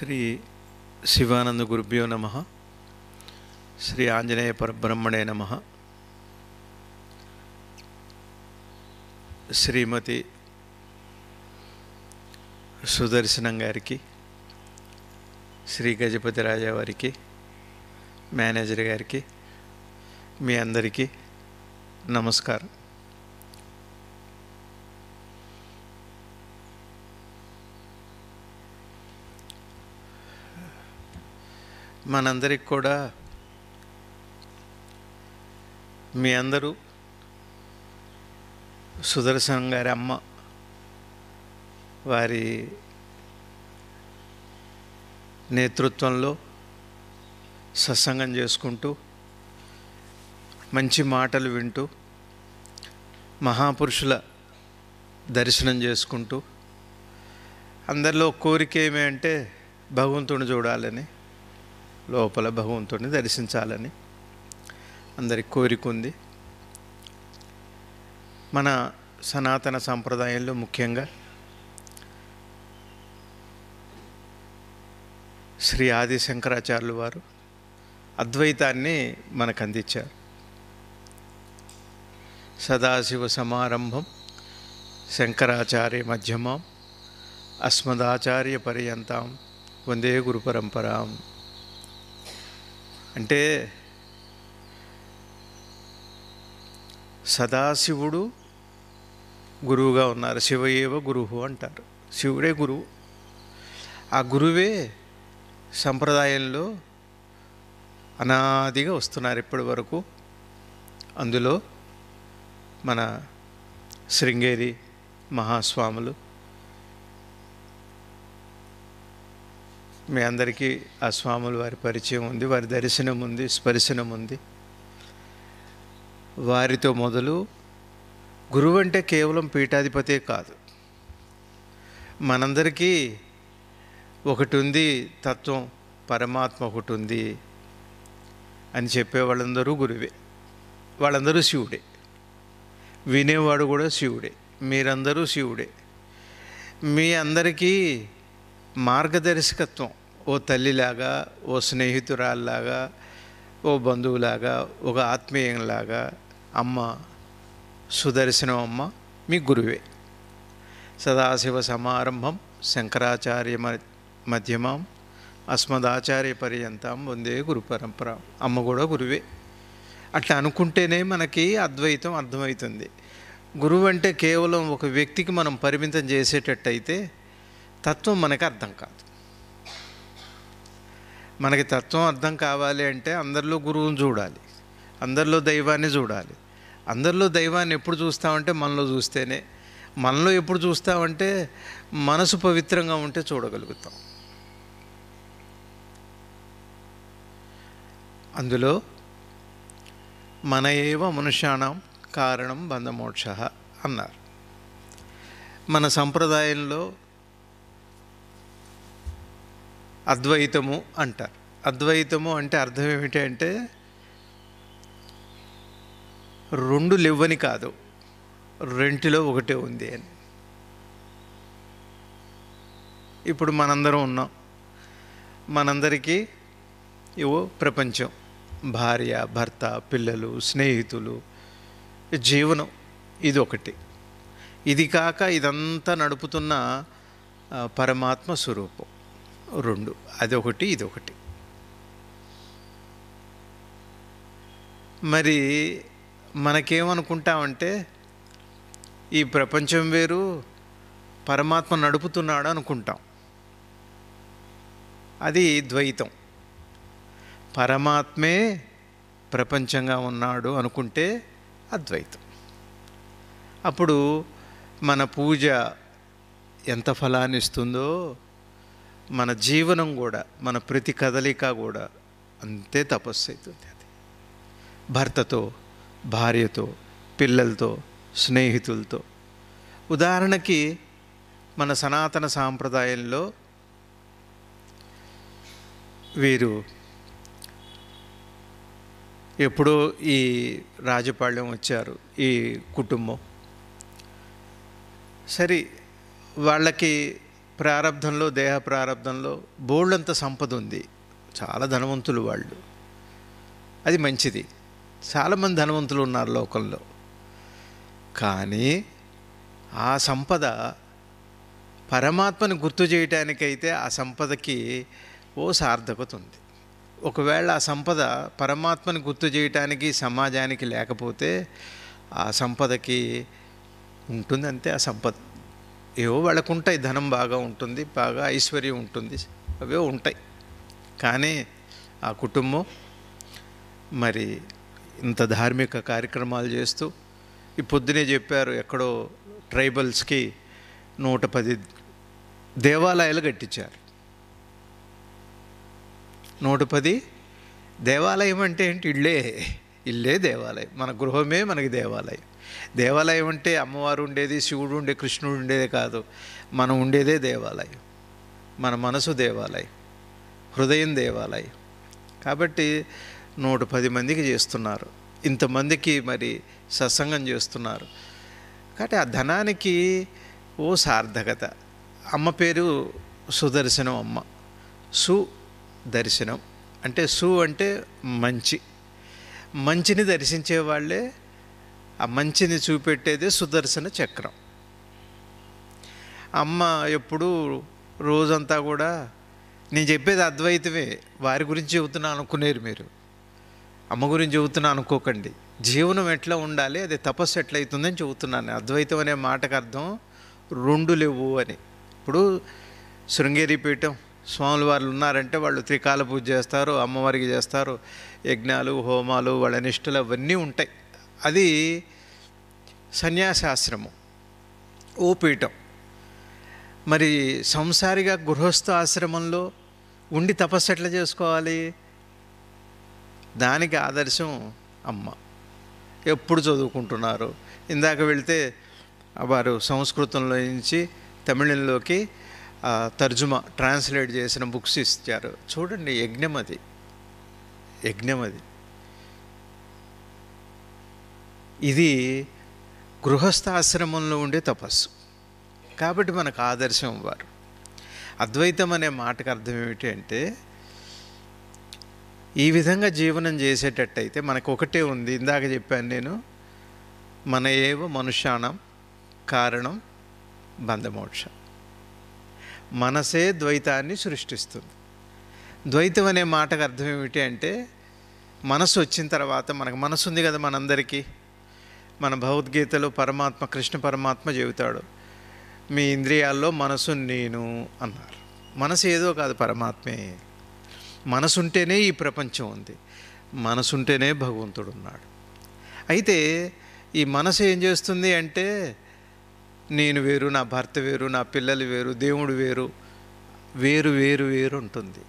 శ్రీ శివానంద గురుభ్యో నమ శ్రీ ఆంజనేయ పరబ్రహ్మణే నమ శ్రీమతి సుదర్శనం గారికి శ్రీ గజపతి రాజా వారికి మేనేజర్ గారికి మీ అందరికీ నమస్కారం మనందరికి కూడా మీ అందరూ సుదర్శన్ గారి అమ్మ వారి నేతృత్వంలో సత్సంగం చేసుకుంటూ మంచి మాటలు వింటూ మహాపురుషుల దర్శనం చేసుకుంటూ అందరిలో కోరిక ఏమి అంటే భగవంతుని చూడాలని లోపల భగవంతుడిని దర్శించాలని అందరి కోరిక ఉంది మన సనాతన సాంప్రదాయంలో ముఖ్యంగా శ్రీ ఆది శంకరాచార్యులు వారు అద్వైతాన్ని మనకు అందించారు సదాశివ సమారంభం శంకరాచార్య మధ్యమం అస్మదాచార్య పర్యంతం వందే గురు పరంపరాం అంటే సదాశివుడు గురువుగా ఉన్నారు శివయేవ గురువు అంటారు శివుడే గురువు ఆ గురువే సంప్రదాయంలో అనాదిగా వస్తున్నారు ఇప్పటి వరకు అందులో మన శృంగేరి మహాస్వాములు మీ అందరికీ ఆ స్వాముల వారి పరిచయం ఉంది వారి దర్శనం ఉంది స్పర్శనం ఉంది వారితో మొదలు గురువు అంటే కేవలం పీఠాధిపతే కాదు మనందరికీ ఒకటి ఉంది తత్వం పరమాత్మ ఒకటి ఉంది అని చెప్పే వాళ్ళందరూ గురువే వాళ్ళందరూ శివుడే వినేవాడు కూడా శివుడే మీరందరూ శివుడే మీ అందరికీ మార్గదర్శకత్వం ఓ తల్లిలాగా ఓ స్నేహితురాల్లాగా ఓ బంధువులాగా ఒక ఆత్మీయంలాగా అమ్మ సుదర్శనం అమ్మ మీ గురువే సదాశివ సమారంభం శంకరాచార్య మధ్యమం అస్మదాచార్య పర్యంతం వందే గురు పరంపర అమ్మ కూడా గురువే అట్లా అనుకుంటేనే మనకి అద్వైతం అర్థమవుతుంది గురువు అంటే కేవలం ఒక వ్యక్తికి మనం పరిమితం చేసేటట్టయితే తత్వం మనకు అర్థం కాదు మనకి తత్వం అర్థం కావాలి అంటే అందరిలో గురువుని చూడాలి అందరిలో దైవాన్ని చూడాలి అందరిలో దైవాన్ని ఎప్పుడు చూస్తామంటే మనలో చూస్తేనే మనలో ఎప్పుడు చూస్తామంటే మనసు పవిత్రంగా ఉంటే చూడగలుగుతాం అందులో మన ఏవ మనుష్యాణం కారణం బంధమోక్ష అన్నారు మన సంప్రదాయంలో అద్వైతము అంటారు అద్వైతము అంటే అర్థం ఏమిటి అంటే రెండు లెవ్వని కాదు రెంటిలో ఒకటే ఉంది అని ఇప్పుడు మనందరం ఉన్నాం మనందరికీ ఇవో ప్రపంచం భార్య భర్త పిల్లలు స్నేహితులు జీవనం ఇది ఒకటి ఇది కాక ఇదంతా నడుపుతున్న పరమాత్మ స్వరూపం రెండు అదొకటి ఇదొకటి మరి మనకేమనుకుంటామంటే ఈ ప్రపంచం వేరు పరమాత్మ నడుపుతున్నాడు అనుకుంటాం అది ద్వైతం పరమాత్మే ప్రపంచంగా ఉన్నాడు అనుకుంటే అద్వైతం అప్పుడు మన పూజ ఎంత ఫలాన్ని ఇస్తుందో మన జీవనం కూడా మన ప్రతి కదలిక కూడా అంతే తపస్సు అవుతుంది అది భర్తతో భార్యతో పిల్లలతో స్నేహితులతో ఉదాహరణకి మన సనాతన సాంప్రదాయంలో వీరు ఎప్పుడో ఈ రాజపాళ్యం వచ్చారు ఈ కుటుంబం సరే వాళ్ళకి ప్రారంధంలో దేహ ప్రారంధంలో బోళ్ళంత సంపద ఉంది చాలా ధనవంతులు వాళ్ళు అది మంచిది చాలామంది ధనవంతులు ఉన్నారు లోకంలో కానీ ఆ సంపద పరమాత్మను గుర్తు చేయటానికైతే ఆ సంపదకి ఓ సార్థకత ఉంది ఒకవేళ ఆ సంపద పరమాత్మను గుర్తు చేయటానికి సమాజానికి లేకపోతే ఆ సంపదకి ఉంటుంది అంతే ఆ సంపద ఏవో వాళ్ళకు ఉంటాయి ధనం బాగా ఉంటుంది బాగా ఐశ్వర్యం ఉంటుంది అవే ఉంటాయి కానీ ఆ కుటుంబం మరి ఇంత ధార్మిక కార్యక్రమాలు చేస్తూ ఈ పొద్దునే చెప్పారు ఎక్కడో ట్రైబల్స్కి నూట పది దేవాలయాలు కట్టించారు నూట పది దేవాలయం అంటే ఏంటి ఇళ్ళే ఇల్లే దేవాలయం మన గృహమే మనకి దేవాలయం దేవాలయం అంటే అమ్మవారు ఉండేది శివుడు ఉండే కృష్ణుడు ఉండేది కాదు మనం ఉండేదే దేవాలయం మన మనసు దేవాలయం హృదయం దేవాలయం కాబట్టి నూట పది మందికి చేస్తున్నారు ఇంతమందికి మరి సత్సంగం చేస్తున్నారు కాబట్టి ఆ ధనానికి ఓ సార్థకత అమ్మ పేరు సుదర్శనం అమ్మ సుదర్శనం అంటే సు అంటే మంచి మంచిని దర్శించే వాళ్ళే ఆ మంచిని చూపెట్టేదే సుదర్శన చక్రం అమ్మ ఎప్పుడు రోజంతా కూడా నేను చెప్పేది అద్వైతమే వారి గురించి చెబుతున్నా అనుకునేరు మీరు అమ్మ గురించి చెబుతున్నా అనుకోకండి జీవనం ఎట్లా ఉండాలి అది తపస్సు ఎట్లయితుందని చెబుతున్నాను అద్వైతం అనే మాటకు అర్థం రెండు లేవు అని ఇప్పుడు శృంగేరి పీఠం స్వాములు వారు ఉన్నారంటే వాళ్ళు త్రికాల పూజ చేస్తారు అమ్మవారికి చేస్తారు యజ్ఞాలు హోమాలు వాళ్ళ నిష్ఠలు అవన్నీ ఉంటాయి అది సన్యాసాశ్రమం ఓ పీఠం మరి సంసారిగా గృహస్థ ఆశ్రమంలో ఉండి తపస్సు ఎట్లా చేసుకోవాలి దానికి ఆదర్శం అమ్మ ఎప్పుడు చదువుకుంటున్నారు ఇందాక వెళితే వారు సంస్కృతంలో నుంచి తమిళంలోకి తర్జుమా ట్రాన్స్లేట్ చేసిన బుక్స్ ఇచ్చారు చూడండి యజ్ఞం అది యజ్ఞం అది ఇది గృహస్థ ఆశ్రమంలో ఉండే తపస్సు కాబట్టి మనకు ఆదర్శం వారు అద్వైతం అనే మాటకు అర్థం ఏమిటి అంటే ఈ విధంగా జీవనం చేసేటట్టయితే మనకు ఒకటే ఉంది ఇందాక చెప్పాను నేను మన ఏవ మనుష్యానం కారణం బంధమోక్ష మనసే ద్వైతాన్ని సృష్టిస్తుంది ద్వైతం అనే మాటకు అర్థం ఏమిటి అంటే మనసు వచ్చిన తర్వాత మనకు మనసు ఉంది కదా మనందరికీ మన భగవద్గీతలో పరమాత్మ కృష్ణ పరమాత్మ చెబుతాడు మీ ఇంద్రియాల్లో మనసు నేను అన్నారు మనసు ఏదో కాదు పరమాత్మే మనసుంటేనే ఈ ప్రపంచం ఉంది మనసుంటేనే భగవంతుడు ఉన్నాడు అయితే ఈ మనసు ఏం చేస్తుంది అంటే నేను వేరు నా భర్త వేరు నా పిల్లలు వేరు దేవుడు వేరు వేరు వేరు వేరు ఉంటుంది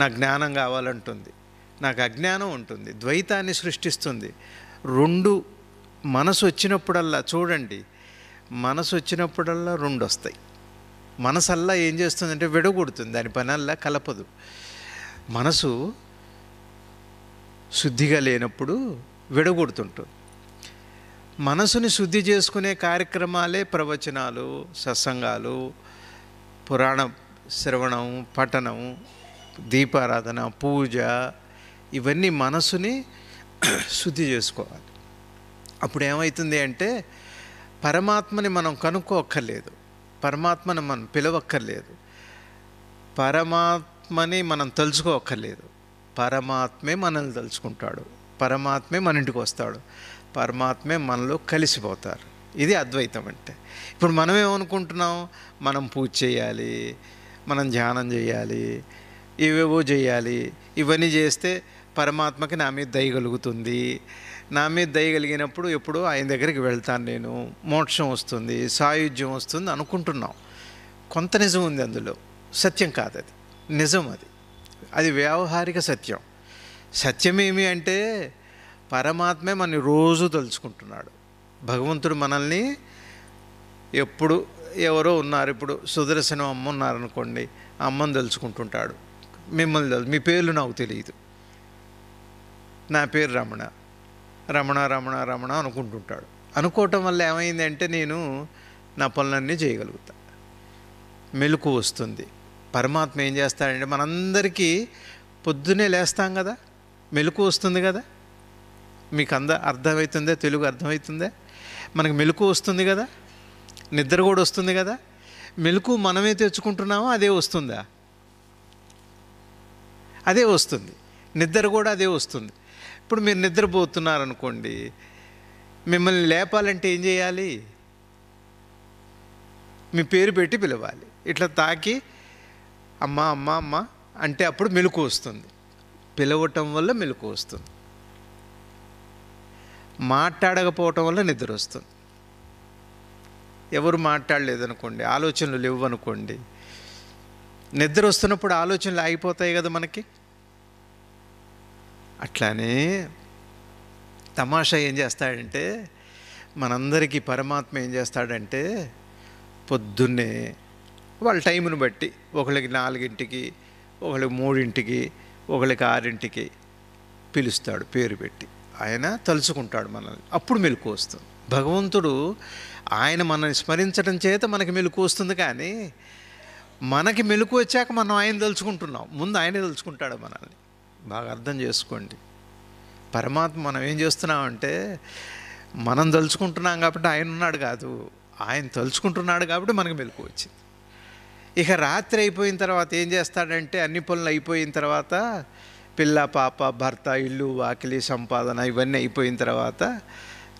నా జ్ఞానం కావాలంటుంది నాకు అజ్ఞానం ఉంటుంది ద్వైతాన్ని సృష్టిస్తుంది రెండు మనసు వచ్చినప్పుడల్లా చూడండి మనసు వచ్చినప్పుడల్లా రెండు వస్తాయి మనసల్లా ఏం చేస్తుందంటే విడగొడుతుంది దాని పనల్లా కలపదు మనసు శుద్ధిగా లేనప్పుడు విడగొడుతుంటుంది మనసుని శుద్ధి చేసుకునే కార్యక్రమాలే ప్రవచనాలు సత్సంగాలు పురాణ శ్రవణం పఠనం దీపారాధన పూజ ఇవన్నీ మనసుని శుద్ధి చేసుకోవాలి అప్పుడు ఏమవుతుంది అంటే పరమాత్మని మనం కనుక్కోక్కర్లేదు పరమాత్మను మనం పిలవక్కర్లేదు పరమాత్మని మనం తలుచుకోక్కర్లేదు పరమాత్మే మనల్ని తలుచుకుంటాడు పరమాత్మే మన ఇంటికి వస్తాడు పరమాత్మే మనలో కలిసిపోతారు ఇది అద్వైతం అంటే ఇప్పుడు మనం ఏమనుకుంటున్నాం మనం పూజ చేయాలి మనం ధ్యానం చేయాలి ఇవేవో చేయాలి ఇవన్నీ చేస్తే పరమాత్మకి నా మీద దయగలుగుతుంది నా మీద దయగలిగినప్పుడు ఎప్పుడు ఆయన దగ్గరికి వెళ్తాను నేను మోక్షం వస్తుంది సాయుధ్యం వస్తుంది అనుకుంటున్నాం కొంత నిజం ఉంది అందులో సత్యం కాదు అది నిజం అది అది వ్యావహారిక సత్యం సత్యమేమి అంటే పరమాత్మే మన రోజు తలుచుకుంటున్నాడు భగవంతుడు మనల్ని ఎప్పుడు ఎవరో ఉన్నారు ఇప్పుడు సుదర్శనం అమ్మ ఉన్నారనుకోండి అమ్మని తలుచుకుంటుంటాడు మిమ్మల్ని మీ పేర్లు నాకు తెలియదు నా పేరు రమణ రమణ రమణ రమణ అనుకుంటుంటాడు అనుకోవటం వల్ల ఏమైందంటే నేను నా పనులన్నీ చేయగలుగుతా మెలకు వస్తుంది పరమాత్మ ఏం చేస్తాడంటే మనందరికీ పొద్దునే లేస్తాం కదా మెలకు వస్తుంది కదా మీకు అంద అర్థమవుతుందే తెలుగు అర్థమవుతుందే మనకు మెలకు వస్తుంది కదా నిద్ర కూడా వస్తుంది కదా మెలకు మనమే తెచ్చుకుంటున్నామో అదే వస్తుందా అదే వస్తుంది నిద్ర కూడా అదే వస్తుంది ఇప్పుడు మీరు నిద్రపోతున్నారనుకోండి మిమ్మల్ని లేపాలంటే ఏం చేయాలి మీ పేరు పెట్టి పిలవాలి ఇట్లా తాకి అమ్మ అమ్మ అమ్మ అంటే అప్పుడు మెలకు వస్తుంది పిలవటం వల్ల మెలకు వస్తుంది మాట్లాడకపోవటం వల్ల నిద్ర వస్తుంది ఎవరు మాట్లాడలేదనుకోండి ఆలోచనలు లేవు అనుకోండి నిద్ర వస్తున్నప్పుడు ఆలోచనలు ఆగిపోతాయి కదా మనకి అట్లానే తమాషా ఏం చేస్తాడంటే మనందరికీ పరమాత్మ ఏం చేస్తాడంటే పొద్దున్నే వాళ్ళ టైంను బట్టి ఒకళ్ళకి నాలుగింటికి ఒకళ్ళకి మూడింటికి ఒకళ్ళకి ఆరింటికి పిలుస్తాడు పేరు పెట్టి ఆయన తలుచుకుంటాడు మనల్ని అప్పుడు మెలకు వస్తుంది భగవంతుడు ఆయన మనల్ని స్మరించడం చేత మనకి మెలకు వస్తుంది కానీ మనకి మెలకు వచ్చాక మనం ఆయన తలుచుకుంటున్నాం ముందు ఆయనే తలుచుకుంటాడు మనల్ని బాగా అర్థం చేసుకోండి పరమాత్మ మనం ఏం చేస్తున్నామంటే మనం తలుచుకుంటున్నాం కాబట్టి ఆయన ఉన్నాడు కాదు ఆయన తలుచుకుంటున్నాడు కాబట్టి మనకు మెలకు వచ్చింది ఇక రాత్రి అయిపోయిన తర్వాత ఏం చేస్తాడంటే అన్ని పనులు అయిపోయిన తర్వాత పిల్ల పాప భర్త ఇల్లు వాకిలి సంపాదన ఇవన్నీ అయిపోయిన తర్వాత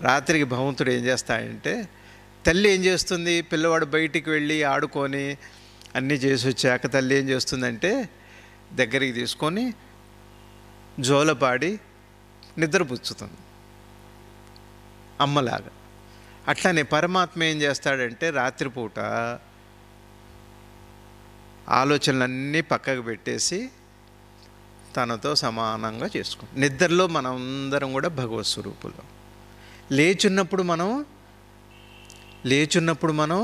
రాత్రికి భగవంతుడు ఏం చేస్తాడంటే తల్లి ఏం చేస్తుంది పిల్లవాడు బయటికి వెళ్ళి ఆడుకొని అన్నీ చేసి వచ్చాక తల్లి ఏం చేస్తుందంటే దగ్గరికి తీసుకొని జోలపాడి నిద్రపుచ్చుతుంది అమ్మలాగా అట్లానే పరమాత్మ ఏం చేస్తాడంటే రాత్రిపూట ఆలోచనలన్నీ పక్కకు పెట్టేసి తనతో సమానంగా చేసుకుంటాం నిద్రలో మనం అందరం కూడా భగవత్ స్వరూపులు లేచున్నప్పుడు మనం లేచున్నప్పుడు మనం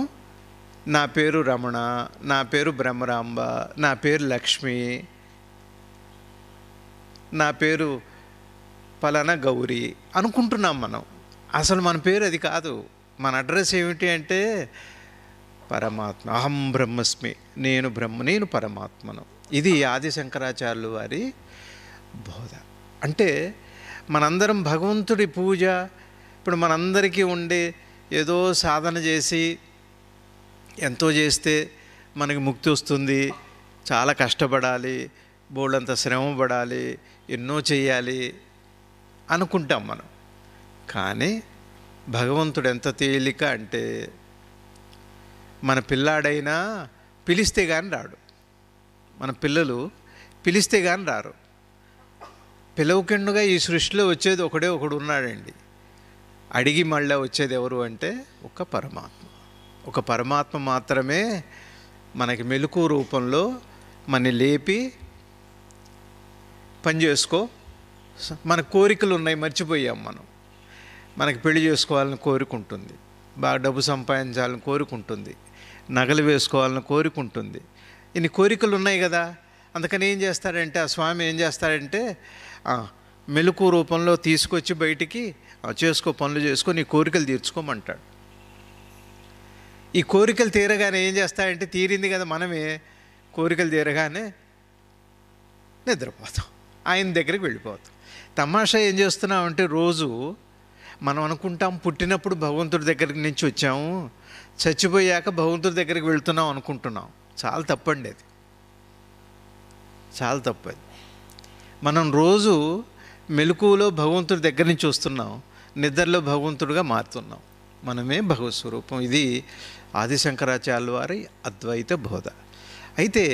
నా పేరు రమణ నా పేరు బ్రహ్మరాంబ నా పేరు లక్ష్మి నా పేరు పలానా గౌరీ అనుకుంటున్నాం మనం అసలు మన పేరు అది కాదు మన అడ్రస్ ఏమిటి అంటే పరమాత్మ అహం బ్రహ్మస్మి నేను బ్రహ్మ నేను పరమాత్మను ఇది ఆది శంకరాచార్యులు వారి బోధ అంటే మనందరం భగవంతుడి పూజ ఇప్పుడు మనందరికీ ఉండే ఏదో సాధన చేసి ఎంతో చేస్తే మనకి ముక్తి వస్తుంది చాలా కష్టపడాలి బోళ్ళంత శ్రమ పడాలి ఎన్నో చేయాలి అనుకుంటాం మనం కానీ భగవంతుడు ఎంత తేలిక అంటే మన పిల్లాడైనా పిలిస్తే కానీ రాడు మన పిల్లలు పిలిస్తే కానీ రారు పిలవకెండుగా ఈ సృష్టిలో వచ్చేది ఒకడే ఒకడు ఉన్నాడండి అడిగి మళ్ళీ వచ్చేది ఎవరు అంటే ఒక పరమాత్మ ఒక పరమాత్మ మాత్రమే మనకి మెలకు రూపంలో మన లేపి పని చేసుకో మన కోరికలు ఉన్నాయి మర్చిపోయాం మనం మనకి పెళ్లి చేసుకోవాలని కోరుకుంటుంది బాగా డబ్బు సంపాదించాలని కోరుకుంటుంది నగలు వేసుకోవాలని కోరుకుంటుంది ఇన్ని కోరికలు ఉన్నాయి కదా అందుకని ఏం చేస్తాడంటే ఆ స్వామి ఏం చేస్తాడంటే మెలకు రూపంలో తీసుకొచ్చి బయటికి చేసుకో పనులు చేసుకో నీ కోరికలు తీర్చుకోమంటాడు ఈ కోరికలు తీరగానే ఏం చేస్తాడంటే తీరింది కదా మనమే కోరికలు తీరగానే నిద్రపోతాం ఆయన దగ్గరికి వెళ్ళిపోతాం తమాషా ఏం చేస్తున్నామంటే రోజు మనం అనుకుంటాం పుట్టినప్పుడు భగవంతుడి దగ్గరికి నుంచి వచ్చాము చచ్చిపోయాక భగవంతుడి దగ్గరికి వెళ్తున్నాం అనుకుంటున్నాం చాలా తప్పండి అది చాలా తప్పది మనం రోజు మెలకువలో భగవంతుడి దగ్గర నుంచి వస్తున్నాం నిద్రలో భగవంతుడిగా మారుతున్నాం మనమే భగవత్ స్వరూపం ఇది ఆదిశంకరాచార్యుల వారి అద్వైత బోధ అయితే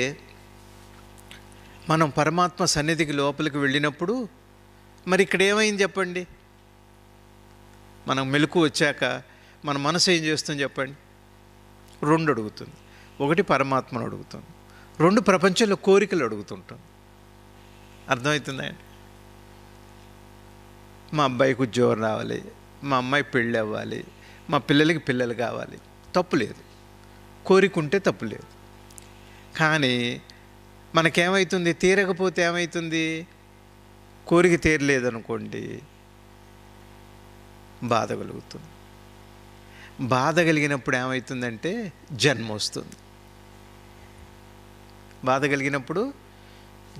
మనం పరమాత్మ సన్నిధికి లోపలికి వెళ్ళినప్పుడు మరి ఇక్కడ ఏమైంది చెప్పండి మనం మెలకు వచ్చాక మన మనసు ఏం చేస్తుంది చెప్పండి రెండు అడుగుతుంది ఒకటి పరమాత్మను అడుగుతుంది రెండు ప్రపంచంలో కోరికలు అడుగుతుంటాం అర్థమవుతుందండి మా అబ్బాయికి ఉద్యోగం రావాలి మా అమ్మాయి పెళ్ళి అవ్వాలి మా పిల్లలకి పిల్లలు కావాలి తప్పు లేదు కోరికుంటే తప్పు లేదు కానీ మనకేమవుతుంది తీరకపోతే ఏమవుతుంది కోరిక తీరలేదనుకోండి బాధ కలుగుతుంది బాధ కలిగినప్పుడు ఏమవుతుందంటే జన్మ వస్తుంది బాధ కలిగినప్పుడు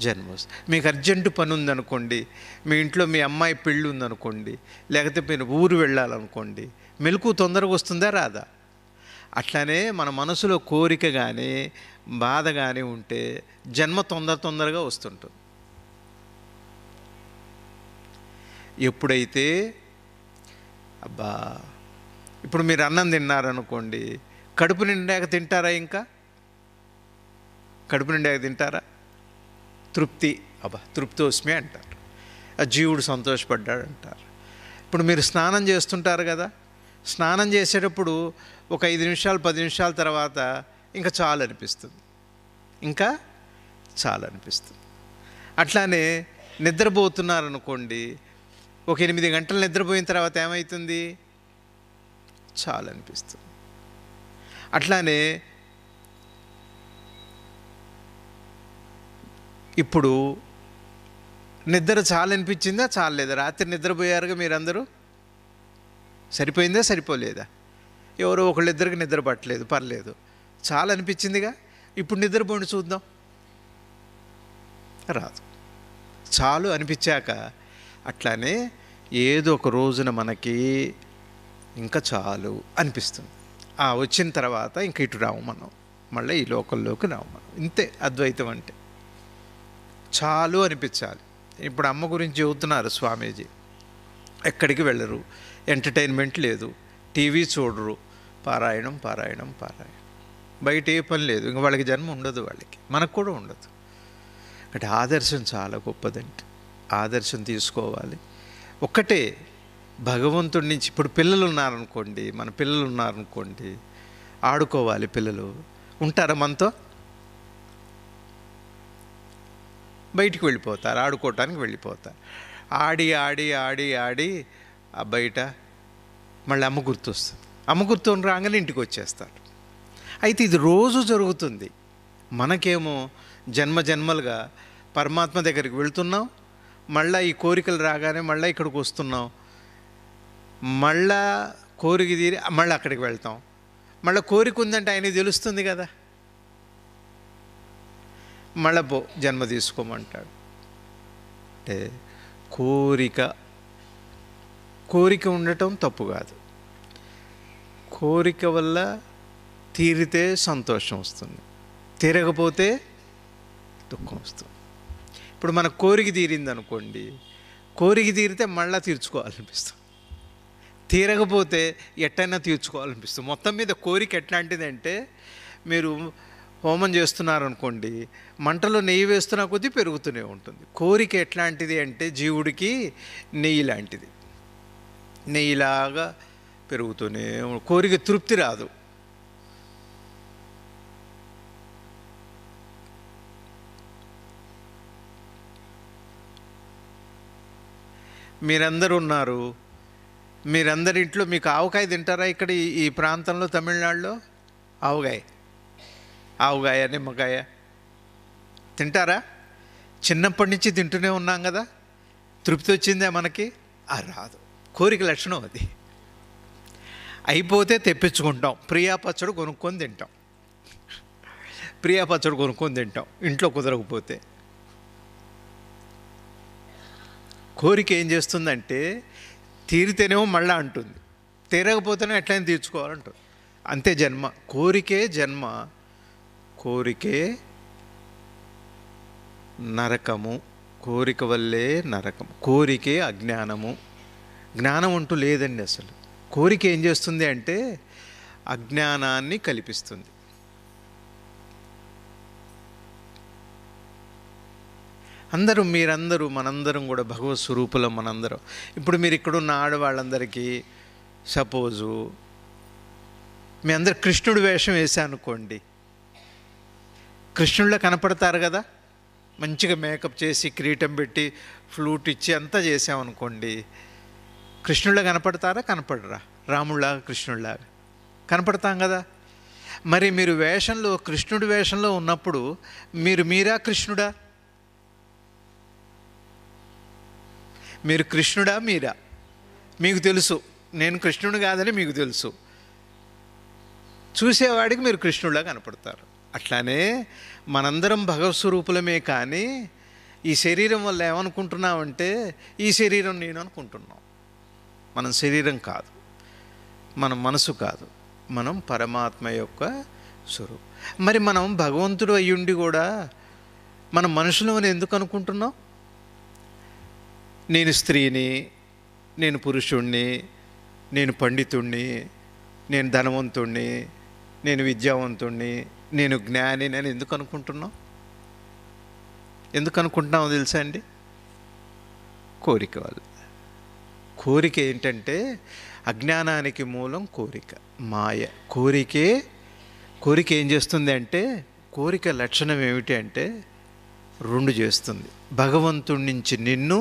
జన్మ వస్తుంది మీకు అర్జెంటు పని ఉందనుకోండి మీ ఇంట్లో మీ అమ్మాయి పెళ్ళి ఉందనుకోండి లేకపోతే మీరు ఊరు వెళ్ళాలనుకోండి మెలకు తొందరగా వస్తుందా రాదా అట్లానే మన మనసులో కోరిక కానీ బాధగానే ఉంటే జన్మ తొందర తొందరగా వస్తుంటుంది ఎప్పుడైతే అబ్బా ఇప్పుడు మీరు అన్నం తిన్నారనుకోండి కడుపు నిండాక తింటారా ఇంకా కడుపు నిండాక తింటారా తృప్తి అబ్బా తృప్తోస్మి అంటారు ఆ జీవుడు సంతోషపడ్డాడు అంటారు ఇప్పుడు మీరు స్నానం చేస్తుంటారు కదా స్నానం చేసేటప్పుడు ఒక ఐదు నిమిషాలు పది నిమిషాల తర్వాత ఇంకా చాలు అనిపిస్తుంది ఇంకా చాలు అనిపిస్తుంది అట్లానే నిద్రపోతున్నారనుకోండి ఒక ఎనిమిది గంటలు నిద్రపోయిన తర్వాత ఏమవుతుంది చాలు అనిపిస్తుంది అట్లానే ఇప్పుడు నిద్ర చాలా అనిపించిందా చాలలేదా రాత్రి నిద్రపోయారుగా మీరందరూ సరిపోయిందా సరిపోలేదా ఎవరో ఒకళ్ళిద్దరికి నిద్ర పట్టలేదు పర్లేదు చాలా అనిపించిందిగా ఇప్పుడు నిద్రపోండి చూద్దాం రాదు చాలు అనిపించాక అట్లానే ఏదో ఒక రోజున మనకి ఇంకా చాలు అనిపిస్తుంది ఆ వచ్చిన తర్వాత ఇంక ఇటు రావు మనం మళ్ళీ ఈ లోకల్లోకి రావు మనం ఇంతే అద్వైతం అంటే చాలు అనిపించాలి ఇప్పుడు అమ్మ గురించి చెబుతున్నారు స్వామీజీ ఎక్కడికి వెళ్ళరు ఎంటర్టైన్మెంట్ లేదు టీవీ చూడరు పారాయణం పారాయణం పారాయణం బయట ఏ పని లేదు ఇంకా వాళ్ళకి జన్మ ఉండదు వాళ్ళకి మనకు కూడా ఉండదు అంటే ఆదర్శం చాలా గొప్పదండి ఆదర్శం తీసుకోవాలి ఒక్కటే భగవంతుడి నుంచి ఇప్పుడు పిల్లలు ఉన్నారనుకోండి మన పిల్లలు ఉన్నారనుకోండి ఆడుకోవాలి పిల్లలు ఉంటారా మనతో బయటికి వెళ్ళిపోతారు ఆడుకోవటానికి వెళ్ళిపోతారు ఆడి ఆడి ఆడి ఆడి ఆ బయట మళ్ళీ అమ్మ గుర్తు వస్తుంది అమ్మ గుర్తు రాగానే ఇంటికి వచ్చేస్తారు అయితే ఇది రోజు జరుగుతుంది మనకేమో జన్మ జన్మలుగా పరమాత్మ దగ్గరికి వెళ్తున్నాం మళ్ళీ ఈ కోరికలు రాగానే మళ్ళీ ఇక్కడికి వస్తున్నాం మళ్ళా కోరిక తీరి మళ్ళీ అక్కడికి వెళ్తాం మళ్ళీ కోరిక ఉందంటే ఆయన తెలుస్తుంది కదా మళ్ళీ పో జన్మ తీసుకోమంటాడు అంటే కోరిక కోరిక ఉండటం తప్పు కాదు కోరిక వల్ల తీరితే సంతోషం వస్తుంది తీరకపోతే దుఃఖం వస్తుంది ఇప్పుడు మన కోరిక తీరింది అనుకోండి కోరిక తీరితే మళ్ళీ తీర్చుకోవాలనిపిస్తుంది తీరకపోతే ఎట్టైనా తీర్చుకోవాలనిపిస్తుంది మొత్తం మీద కోరిక అంటే మీరు హోమం చేస్తున్నారనుకోండి మంటలో నెయ్యి వేస్తున్న కొద్దీ పెరుగుతూనే ఉంటుంది కోరిక ఎట్లాంటిది అంటే జీవుడికి నెయ్యి లాంటిది నెయ్యిలాగా పెరుగుతూనే కోరిక తృప్తి రాదు మీరందరూ ఉన్నారు మీరందరింట్లో మీకు ఆవకాయ తింటారా ఇక్కడ ఈ ప్రాంతంలో తమిళనాడులో ఆవకాయ ఆవకాయ నిమ్మకాయ తింటారా చిన్నప్పటి నుంచి తింటూనే ఉన్నాం కదా తృప్తి వచ్చిందే మనకి ఆ రాదు కోరిక లక్షణం అది అయిపోతే తెప్పించుకుంటాం ప్రియా పచ్చడి కొనుక్కొని తింటాం ప్రియా పచ్చడి కొనుక్కొని తింటాం ఇంట్లో కుదరకపోతే కోరిక ఏం చేస్తుందంటే తీరితేనేమో మళ్ళా అంటుంది తీరకపోతేనే ఎట్లయినా తీర్చుకోవాలంటుంది అంతే జన్మ కోరికే జన్మ కోరికే నరకము కోరిక వల్లే నరకం కోరికే అజ్ఞానము జ్ఞానం అంటూ లేదండి అసలు కోరిక ఏం చేస్తుంది అంటే అజ్ఞానాన్ని కల్పిస్తుంది అందరూ మీరందరూ మనందరం కూడా భగవత్ స్వరూపులం మనందరం ఇప్పుడు మీరు ఇక్కడున్న ఆడవాళ్ళందరికీ సపోజు మీ అందరు కృష్ణుడు వేషం అనుకోండి కృష్ణుడిలో కనపడతారు కదా మంచిగా మేకప్ చేసి కిరీటం పెట్టి ఫ్లూట్ ఇచ్చి అంతా చేసామనుకోండి కృష్ణుడిలో కనపడతారా కనపడరా రాముడిలాగా కృష్ణుడిలాగా కనపడతాం కదా మరి మీరు వేషంలో కృష్ణుడి వేషంలో ఉన్నప్పుడు మీరు మీరా కృష్ణుడా మీరు కృష్ణుడా మీరా మీకు తెలుసు నేను కృష్ణుడు కాదని మీకు తెలుసు చూసేవాడికి మీరు కృష్ణుడిలా కనపడతారు అట్లానే మనందరం భగవత్ స్వరూపులమే కానీ ఈ శరీరం వల్ల ఏమనుకుంటున్నామంటే ఈ శరీరం నేను అనుకుంటున్నాం మనం శరీరం కాదు మన మనసు కాదు మనం పరమాత్మ యొక్క స్వరూపం మరి మనం భగవంతుడు అయ్యుండి కూడా మనం మనుషులను ఎందుకు అనుకుంటున్నాం నేను స్త్రీని నేను పురుషుణ్ణి నేను పండితుణ్ణి నేను ధనవంతుణ్ణి నేను విద్యావంతుణ్ణి నేను జ్ఞాని నేను ఎందుకు అనుకుంటున్నాం ఎందుకు అనుకుంటున్నామో తెలుసా అండి కోరిక వల్ల కోరిక ఏంటంటే అజ్ఞానానికి మూలం కోరిక మాయ కోరికే కోరిక ఏం చేస్తుంది అంటే కోరిక లక్షణం ఏమిటి అంటే రెండు చేస్తుంది భగవంతుడి నుంచి నిన్ను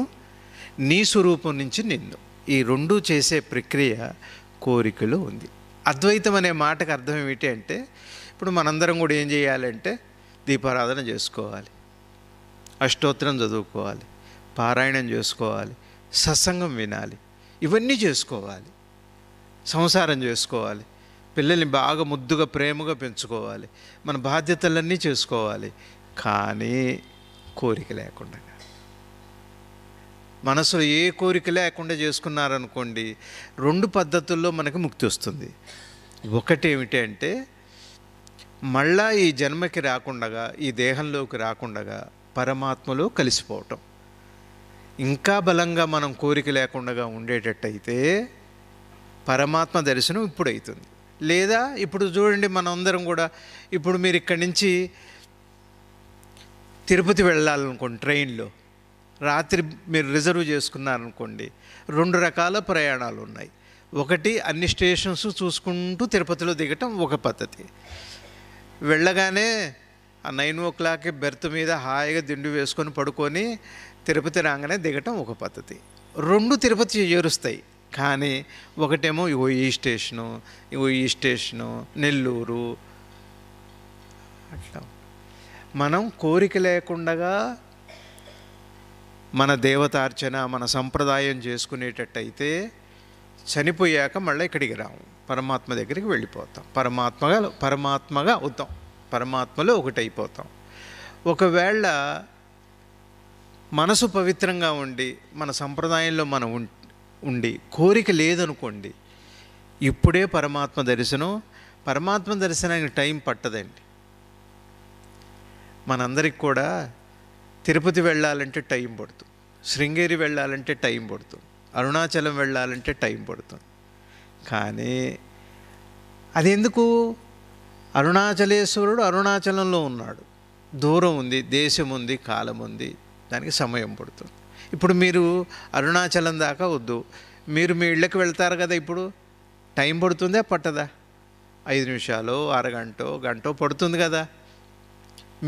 నీ స్వరూపం నుంచి నిన్ను ఈ రెండు చేసే ప్రక్రియ కోరికలో ఉంది అద్వైతం అనే మాటకు అర్థం ఏమిటి అంటే ఇప్పుడు మనందరం కూడా ఏం చేయాలంటే దీపారాధన చేసుకోవాలి అష్టోత్తరం చదువుకోవాలి పారాయణం చేసుకోవాలి సత్సంగం వినాలి ఇవన్నీ చేసుకోవాలి సంసారం చేసుకోవాలి పిల్లల్ని బాగా ముద్దుగా ప్రేమగా పెంచుకోవాలి మన బాధ్యతలన్నీ చేసుకోవాలి కానీ కోరిక లేకుండా మనసులో ఏ కోరిక లేకుండా చేసుకున్నారనుకోండి రెండు పద్ధతుల్లో మనకి ముక్తి వస్తుంది ఒకటి ఏమిటి అంటే మళ్ళా ఈ జన్మకి రాకుండగా ఈ దేహంలోకి రాకుండగా పరమాత్మలో కలిసిపోవటం ఇంకా బలంగా మనం కోరిక లేకుండా ఉండేటట్టయితే పరమాత్మ దర్శనం ఇప్పుడు అవుతుంది లేదా ఇప్పుడు చూడండి మనందరం కూడా ఇప్పుడు మీరు ఇక్కడి నుంచి తిరుపతి వెళ్ళాలనుకోండి ట్రైన్లో రాత్రి మీరు రిజర్వ్ చేసుకున్నారనుకోండి రెండు రకాల ప్రయాణాలు ఉన్నాయి ఒకటి అన్ని స్టేషన్స్ చూసుకుంటూ తిరుపతిలో దిగటం ఒక పద్ధతి వెళ్ళగానే ఆ నైన్ ఓ క్లాక్ బెర్త్ మీద హాయిగా దిండు వేసుకొని పడుకొని తిరుపతి రాగానే దిగటం ఒక పద్ధతి రెండు తిరుపతి చేరుస్తాయి కానీ ఒకటేమో ఓ ఈ స్టేషను ఓ ఈ స్టేషను నెల్లూరు అట్లా మనం కోరిక లేకుండా మన దేవతార్చన మన సంప్రదాయం చేసుకునేటట్టయితే చనిపోయాక మళ్ళీ ఇక్కడికి రాము పరమాత్మ దగ్గరికి వెళ్ళిపోతాం పరమాత్మగా పరమాత్మగా అవుతాం పరమాత్మలో ఒకటైపోతాం ఒకవేళ మనసు పవిత్రంగా ఉండి మన సంప్రదాయంలో మనం ఉండి కోరిక లేదనుకోండి ఇప్పుడే పరమాత్మ దర్శనం పరమాత్మ దర్శనానికి టైం పట్టదండి మనందరికి కూడా తిరుపతి వెళ్ళాలంటే టైం పడుతుంది శృంగేరి వెళ్ళాలంటే టైం పడుతుంది అరుణాచలం వెళ్ళాలంటే టైం పడుతుంది కానీ అది ఎందుకు అరుణాచలేశ్వరుడు అరుణాచలంలో ఉన్నాడు దూరం ఉంది దేశం ఉంది కాలం ఉంది దానికి సమయం పడుతుంది ఇప్పుడు మీరు అరుణాచలం దాకా వద్దు మీరు మీ ఇళ్ళకి వెళ్తారు కదా ఇప్పుడు టైం పడుతుందా పట్టదా ఐదు నిమిషాలు అరగంటో గంటో పడుతుంది కదా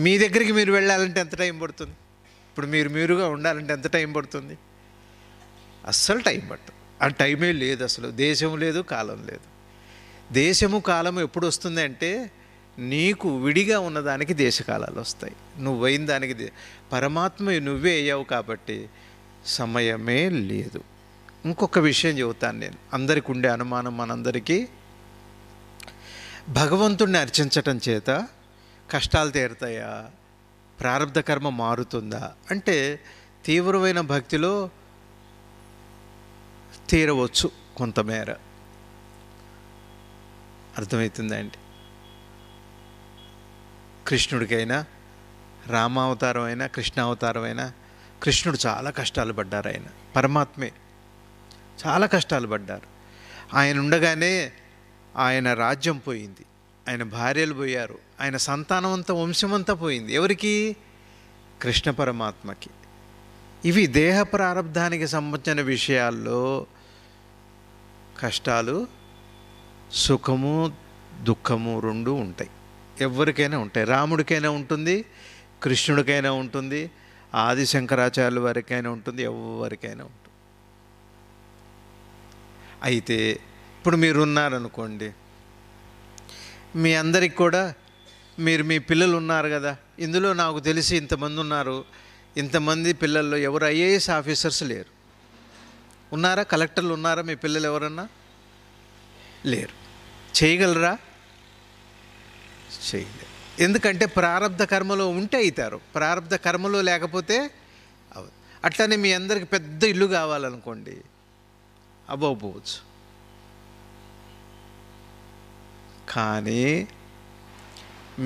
మీ దగ్గరికి మీరు వెళ్ళాలంటే ఎంత టైం పడుతుంది ఇప్పుడు మీరు మీరుగా ఉండాలంటే ఎంత టైం పడుతుంది అస్సలు టైం పట్టు ఆ టైమే లేదు అసలు దేశం లేదు కాలం లేదు దేశము కాలము ఎప్పుడు వస్తుంది అంటే నీకు విడిగా ఉన్నదానికి దేశకాలాలు వస్తాయి నువ్వైన దానికి పరమాత్మ నువ్వే అయ్యావు కాబట్టి సమయమే లేదు ఇంకొక విషయం చెబుతాను నేను అందరికి ఉండే అనుమానం మనందరికీ భగవంతుణ్ణి అర్చించటం చేత కష్టాలు తీరుతాయా ప్రారంధ కర్మ మారుతుందా అంటే తీవ్రమైన భక్తిలో తీరవచ్చు కొంతమేర అర్థమవుతుందండి కృష్ణుడికైనా రామావతారం అయినా కృష్ణావతారం అయినా కృష్ణుడు చాలా కష్టాలు పడ్డారు ఆయన పరమాత్మే చాలా కష్టాలు పడ్డారు ఆయన ఉండగానే ఆయన రాజ్యం పోయింది ఆయన భార్యలు పోయారు ఆయన సంతానం అంతా వంశమంతా పోయింది ఎవరికి కృష్ణ పరమాత్మకి ఇవి దేహ ప్రారంధానికి సంబంధించిన విషయాల్లో కష్టాలు సుఖము దుఃఖము రెండు ఉంటాయి ఎవరికైనా ఉంటాయి రాముడికైనా ఉంటుంది కృష్ణుడికైనా ఉంటుంది ఆది శంకరాచార్యుల వారికైనా ఉంటుంది ఎవరికైనా ఉంటుంది అయితే ఇప్పుడు మీరున్నారనుకోండి మీ అందరికి కూడా మీరు మీ పిల్లలు ఉన్నారు కదా ఇందులో నాకు తెలిసి ఇంతమంది ఉన్నారు ఇంతమంది పిల్లల్లో ఎవరు ఐఏఎస్ ఆఫీసర్స్ లేరు ఉన్నారా కలెక్టర్లు ఉన్నారా మీ పిల్లలు ఎవరన్నా లేరు చేయగలరా చేయలేరు ఎందుకంటే ప్రారంధ కర్మలో ఉంటే అవుతారు ప్రారంధ కర్మలో లేకపోతే అట్లనే మీ అందరికి పెద్ద ఇల్లు కావాలనుకోండి అబ్బో పోవచ్చు కానీ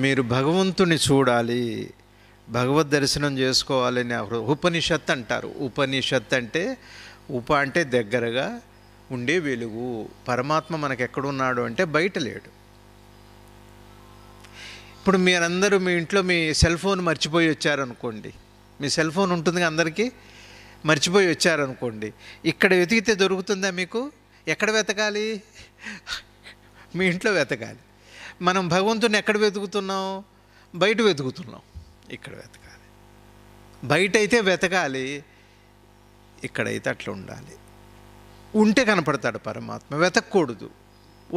మీరు భగవంతుని చూడాలి భగవద్ దర్శనం చేసుకోవాలని ఉపనిషత్ అంటారు ఉపనిషత్ అంటే ఉప అంటే దగ్గరగా ఉండే వెలుగు పరమాత్మ మనకు ఎక్కడున్నాడు అంటే బయట లేడు ఇప్పుడు మీరందరూ మీ ఇంట్లో మీ సెల్ ఫోన్ మర్చిపోయి వచ్చారనుకోండి మీ సెల్ ఫోన్ ఉంటుంది అందరికీ మర్చిపోయి వచ్చారనుకోండి ఇక్కడ వెతికితే దొరుకుతుందా మీకు ఎక్కడ వెతకాలి మీ ఇంట్లో వెతకాలి మనం భగవంతుని ఎక్కడ వెతుకుతున్నాం బయట వెతుకుతున్నాం ఇక్కడ వెతకాలి బయట అయితే వెతకాలి ఇక్కడైతే అట్లా ఉండాలి ఉంటే కనపడతాడు పరమాత్మ వెతకూడదు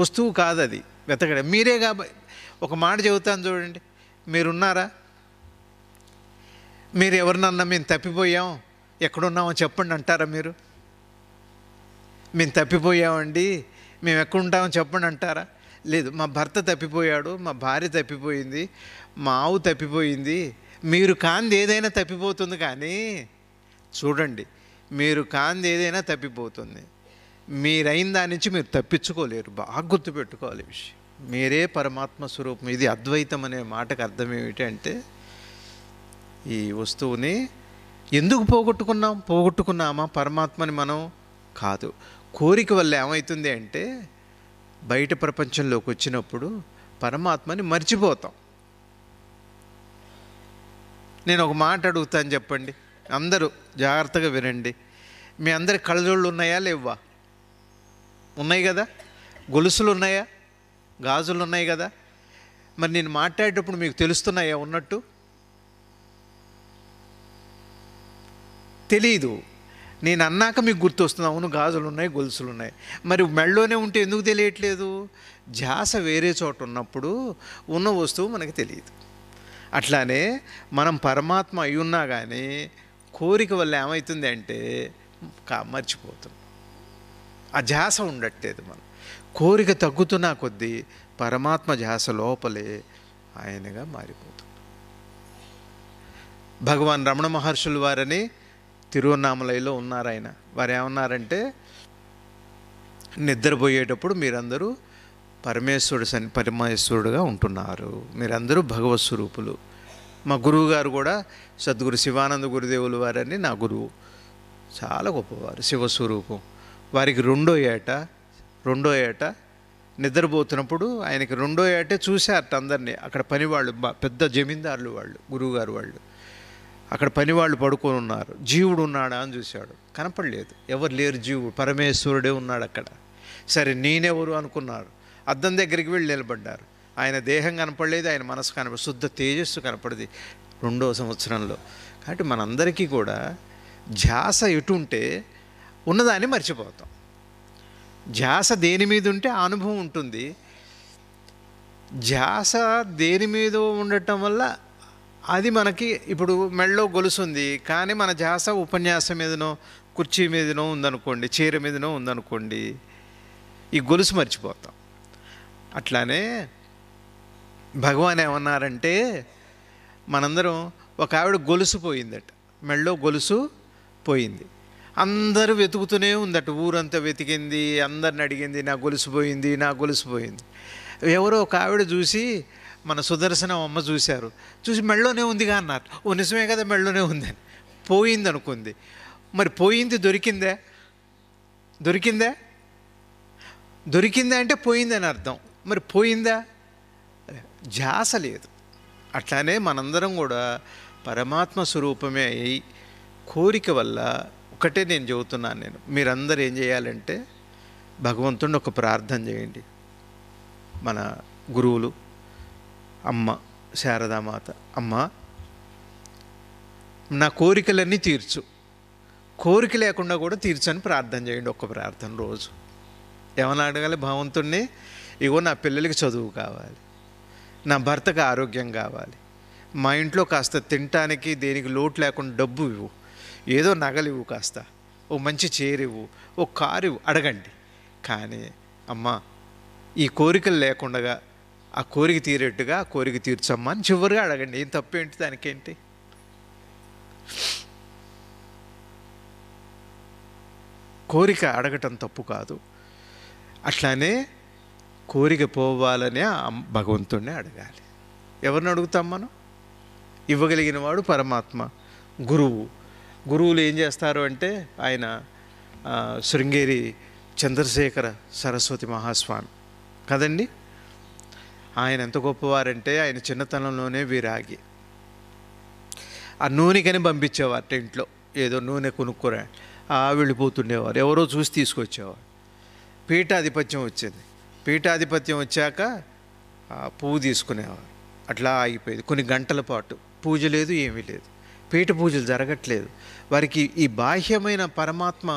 వస్తువు కాదు అది వెతకడం మీరే కాబ ఒక మాట చెబుతాను చూడండి మీరున్నారా మీరు ఎవరినన్నా మేము తప్పిపోయాం ఎక్కడున్నామో చెప్పండి అంటారా మీరు మేము తప్పిపోయామండి మేము ఎక్కడ ఉంటామో చెప్పండి అంటారా లేదు మా భర్త తప్పిపోయాడు మా భార్య తప్పిపోయింది మా ఆవు తప్పిపోయింది మీరు కాంది ఏదైనా తప్పిపోతుంది కానీ చూడండి మీరు కాంది ఏదైనా తప్పిపోతుంది మీరైన దాని నుంచి మీరు తప్పించుకోలేరు బాగా గుర్తుపెట్టుకోవాలి విషయం మీరే పరమాత్మ స్వరూపం ఇది అద్వైతం అనే మాటకు అర్థం ఏమిటంటే ఈ వస్తువుని ఎందుకు పోగొట్టుకున్నాం పోగొట్టుకున్నామా పరమాత్మని మనం కాదు కోరిక వల్ల ఏమవుతుంది అంటే బయట ప్రపంచంలోకి వచ్చినప్పుడు పరమాత్మని మర్చిపోతాం నేను ఒక మాట అడుగుతాను చెప్పండి అందరూ జాగ్రత్తగా వినండి మీ అందరి కళ్ళజోళ్ళు ఉన్నాయా లేవా ఉన్నాయి కదా గొలుసులు ఉన్నాయా గాజులు ఉన్నాయి కదా మరి నేను మాట్లాడేటప్పుడు మీకు తెలుస్తున్నాయా ఉన్నట్టు తెలీదు నేను అన్నాక మీకు గుర్తొస్తుంది అవును గాజులు ఉన్నాయి గొలుసులు ఉన్నాయి మరి మెళ్ళలోనే ఉంటే ఎందుకు తెలియట్లేదు ధ్యాస వేరే చోట ఉన్నప్పుడు ఉన్న వస్తువు మనకు తెలియదు అట్లానే మనం పరమాత్మ అయి ఉన్నా కానీ కోరిక వల్ల ఏమవుతుంది అంటే మర్చిపోతుంది ఆ ధ్యాస ఉండట్లేదు మనం కోరిక తగ్గుతున్నా కొద్దీ పరమాత్మ ధ్యాస లోపలే ఆయనగా మారిపోతుంది భగవాన్ రమణ మహర్షులు వారని తిరువన్నామలైలో ఉన్నారు ఆయన వారు ఏమన్నారంటే నిద్రపోయేటప్పుడు మీరందరూ పరమేశ్వరుడు సన్ పరమేశ్వరుడుగా ఉంటున్నారు మీరందరూ భగవత్ స్వరూపులు మా గురువు గారు కూడా సద్గురు శివానంద గురుదేవులు వారని నా గురువు చాలా గొప్పవారు శివస్వరూపం వారికి రెండో ఏట రెండో ఏట నిద్రపోతున్నప్పుడు ఆయనకి రెండో ఏటే చూశారట అందరినీ అక్కడ పనివాళ్ళు పెద్ద జమీందారులు వాళ్ళు గురువుగారు వాళ్ళు అక్కడ పనివాళ్ళు పడుకొని ఉన్నారు జీవుడు ఉన్నాడా అని చూశాడు కనపడలేదు ఎవరు లేరు జీవుడు పరమేశ్వరుడే ఉన్నాడు అక్కడ సరే నేనెవరు అనుకున్నారు అద్దం దగ్గరికి వెళ్ళి నిలబడ్డారు ఆయన దేహం కనపడలేదు ఆయన మనసు కనపడ శుద్ధ తేజస్సు కనపడది రెండో సంవత్సరంలో కాబట్టి మనందరికీ కూడా ధ్యాస ఎటుంటే ఉన్నదాన్ని మర్చిపోతాం ధ్యాస దేని మీద ఉంటే అనుభవం ఉంటుంది ధ్యాస దేని మీద ఉండటం వల్ల అది మనకి ఇప్పుడు మెళ్ళో గొలుసుంది కానీ మన జాస ఉపన్యాసం మీదనో కుర్చీ మీదనో ఉందనుకోండి చీర మీదనో ఉందనుకోండి ఈ గొలుసు మర్చిపోతాం అట్లానే భగవాన్ ఏమన్నారంటే మనందరం ఒక ఆవిడ గొలుసు పోయిందట మెళ్ళో గొలుసు పోయింది అందరూ వెతుకుతూనే ఉందట ఊరంతా వెతికింది అందరిని అడిగింది నా గొలుసు పోయింది నా గొలుసు పోయింది ఎవరో ఒక ఆవిడ చూసి మన సుదర్శనం అమ్మ చూశారు చూసి మెళ్ళలోనే ఉందిగా అన్నారు ఓ నిజమే కదా మెళ్ళలోనే ఉందని పోయింది అనుకుంది మరి పోయింది దొరికిందే దొరికిందే దొరికిందా అంటే పోయిందని అర్థం మరి పోయిందా జాస లేదు అట్లానే మనందరం కూడా పరమాత్మ స్వరూపమే అయి కోరిక వల్ల ఒకటే నేను చెబుతున్నాను నేను మీరందరూ ఏం చేయాలంటే భగవంతుడిని ఒక ప్రార్థన చేయండి మన గురువులు అమ్మ శారదామాత అమ్మ నా కోరికలన్నీ తీర్చు కోరిక లేకుండా కూడా అని ప్రార్థన చేయండి ఒక్క ప్రార్థన రోజు ఏమని అడగాలి భగవంతుణ్ణి ఇగో నా పిల్లలకి చదువు కావాలి నా భర్తకు ఆరోగ్యం కావాలి మా ఇంట్లో కాస్త తినటానికి దేనికి లోటు లేకుండా డబ్బు ఇవ్వు ఏదో నగలు ఇవ్వు కాస్త ఓ మంచి చేరివ్వు ఓ కారు ఇవ్వు అడగండి కానీ అమ్మ ఈ కోరికలు లేకుండా ఆ కోరిక తీరేట్టుగా ఆ కోరిక తీర్చమ్మా అని చివరిగా అడగండి ఏం తప్పేంటి దానికేంటి కోరిక అడగటం తప్పు కాదు అట్లానే కోరిక పోవాలనే భగవంతుడిని అడగాలి ఎవరిని అడుగుతాం మనం ఇవ్వగలిగిన వాడు పరమాత్మ గురువు గురువులు ఏం చేస్తారు అంటే ఆయన శృంగేరి చంద్రశేఖర సరస్వతి మహాస్వామి కదండి ఆయన ఎంత గొప్పవారంటే ఆయన చిన్నతనంలోనే విరాగి ఆ నూనెకని పంపించేవారు ఇంట్లో ఏదో నూనె కొనుక్కురా వెళ్ళిపోతుండేవారు ఎవరో చూసి తీసుకొచ్చేవారు పీఠాధిపత్యం వచ్చింది పీఠాధిపత్యం వచ్చాక పువ్వు తీసుకునేవారు అట్లా ఆగిపోయేది కొన్ని గంటల పాటు పూజ లేదు ఏమీ లేదు పీఠ పూజలు జరగట్లేదు వారికి ఈ బాహ్యమైన పరమాత్మ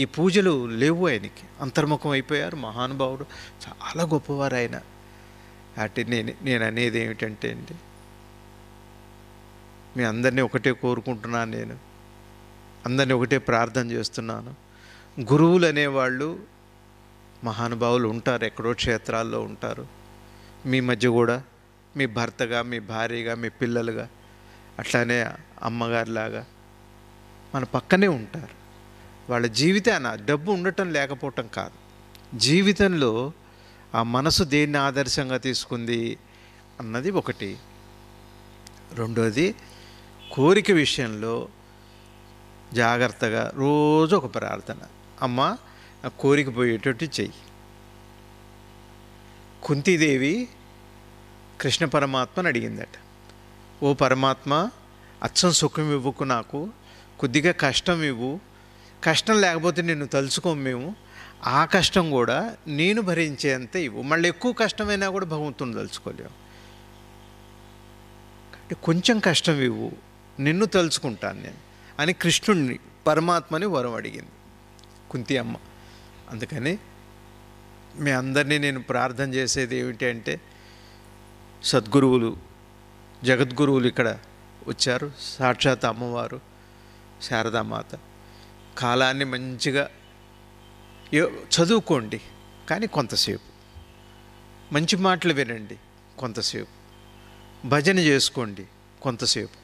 ఈ పూజలు లేవు ఆయనకి అంతర్ముఖం అయిపోయారు మహానుభావుడు చాలా గొప్పవారు ఆయన అంటే నేను నేను అనేది ఏమిటంటే అండి మీ అందరినీ ఒకటే కోరుకుంటున్నాను నేను అందరినీ ఒకటే ప్రార్థన చేస్తున్నాను గురువులు అనేవాళ్ళు మహానుభావులు ఉంటారు ఎక్కడో క్షేత్రాల్లో ఉంటారు మీ మధ్య కూడా మీ భర్తగా మీ భార్యగా మీ పిల్లలుగా అట్లానే అమ్మగారిలాగా మన పక్కనే ఉంటారు వాళ్ళ జీవితాన డబ్బు ఉండటం లేకపోవటం కాదు జీవితంలో ఆ మనసు దేన్ని ఆదర్శంగా తీసుకుంది అన్నది ఒకటి రెండోది కోరిక విషయంలో జాగ్రత్తగా రోజు ఒక ప్రార్థన అమ్మ కోరిక పోయేటట్టు చెయ్యి కుంతీదేవి కృష్ణ పరమాత్మని అడిగిందట ఓ పరమాత్మ అచ్చం సుఖం ఇవ్వకు నాకు కొద్దిగా కష్టం ఇవ్వు కష్టం లేకపోతే నిన్ను తలుచుకోము మేము ఆ కష్టం కూడా నేను భరించేంత ఇవ్వు మళ్ళీ ఎక్కువ కష్టమైనా కూడా భగవంతుని తలుచుకోలేవు కాబట్టి కొంచెం కష్టం ఇవ్వు నిన్ను తలుచుకుంటాను నేను అని కృష్ణుడిని పరమాత్మని వరం అడిగింది కుంతి అమ్మ అందుకని మీ అందరినీ నేను ప్రార్థన చేసేది ఏమిటి అంటే సద్గురువులు జగద్గురువులు ఇక్కడ వచ్చారు సాక్షాత్ అమ్మవారు శారదామాత కాలాన్ని మంచిగా చదువుకోండి కానీ కొంతసేపు మంచి మాటలు వినండి కొంతసేపు భజన చేసుకోండి కొంతసేపు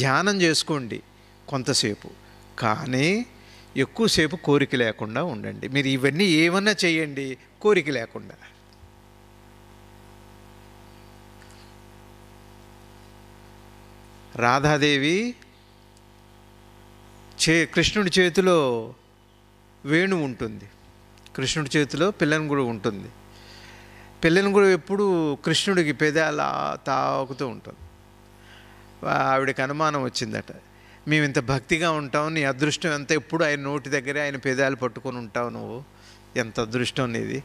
ధ్యానం చేసుకోండి కొంతసేపు కానీ ఎక్కువసేపు కోరిక లేకుండా ఉండండి మీరు ఇవన్నీ ఏమన్నా చేయండి కోరిక లేకుండా రాధాదేవి చే కృష్ణుడి చేతిలో వేణు ఉంటుంది కృష్ణుడి చేతిలో పిల్లని ఉంటుంది పిల్లని ఎప్పుడు కృష్ణుడికి పెదాల తాకుతూ ఉంటుంది ఆవిడకి అనుమానం వచ్చిందట మేము ఇంత భక్తిగా ఉంటాం నీ అదృష్టం ఎంత ఎప్పుడు ఆయన నోటి దగ్గర ఆయన పెదాలు పట్టుకొని ఉంటావు నువ్వు ఎంత అదృష్టం నీది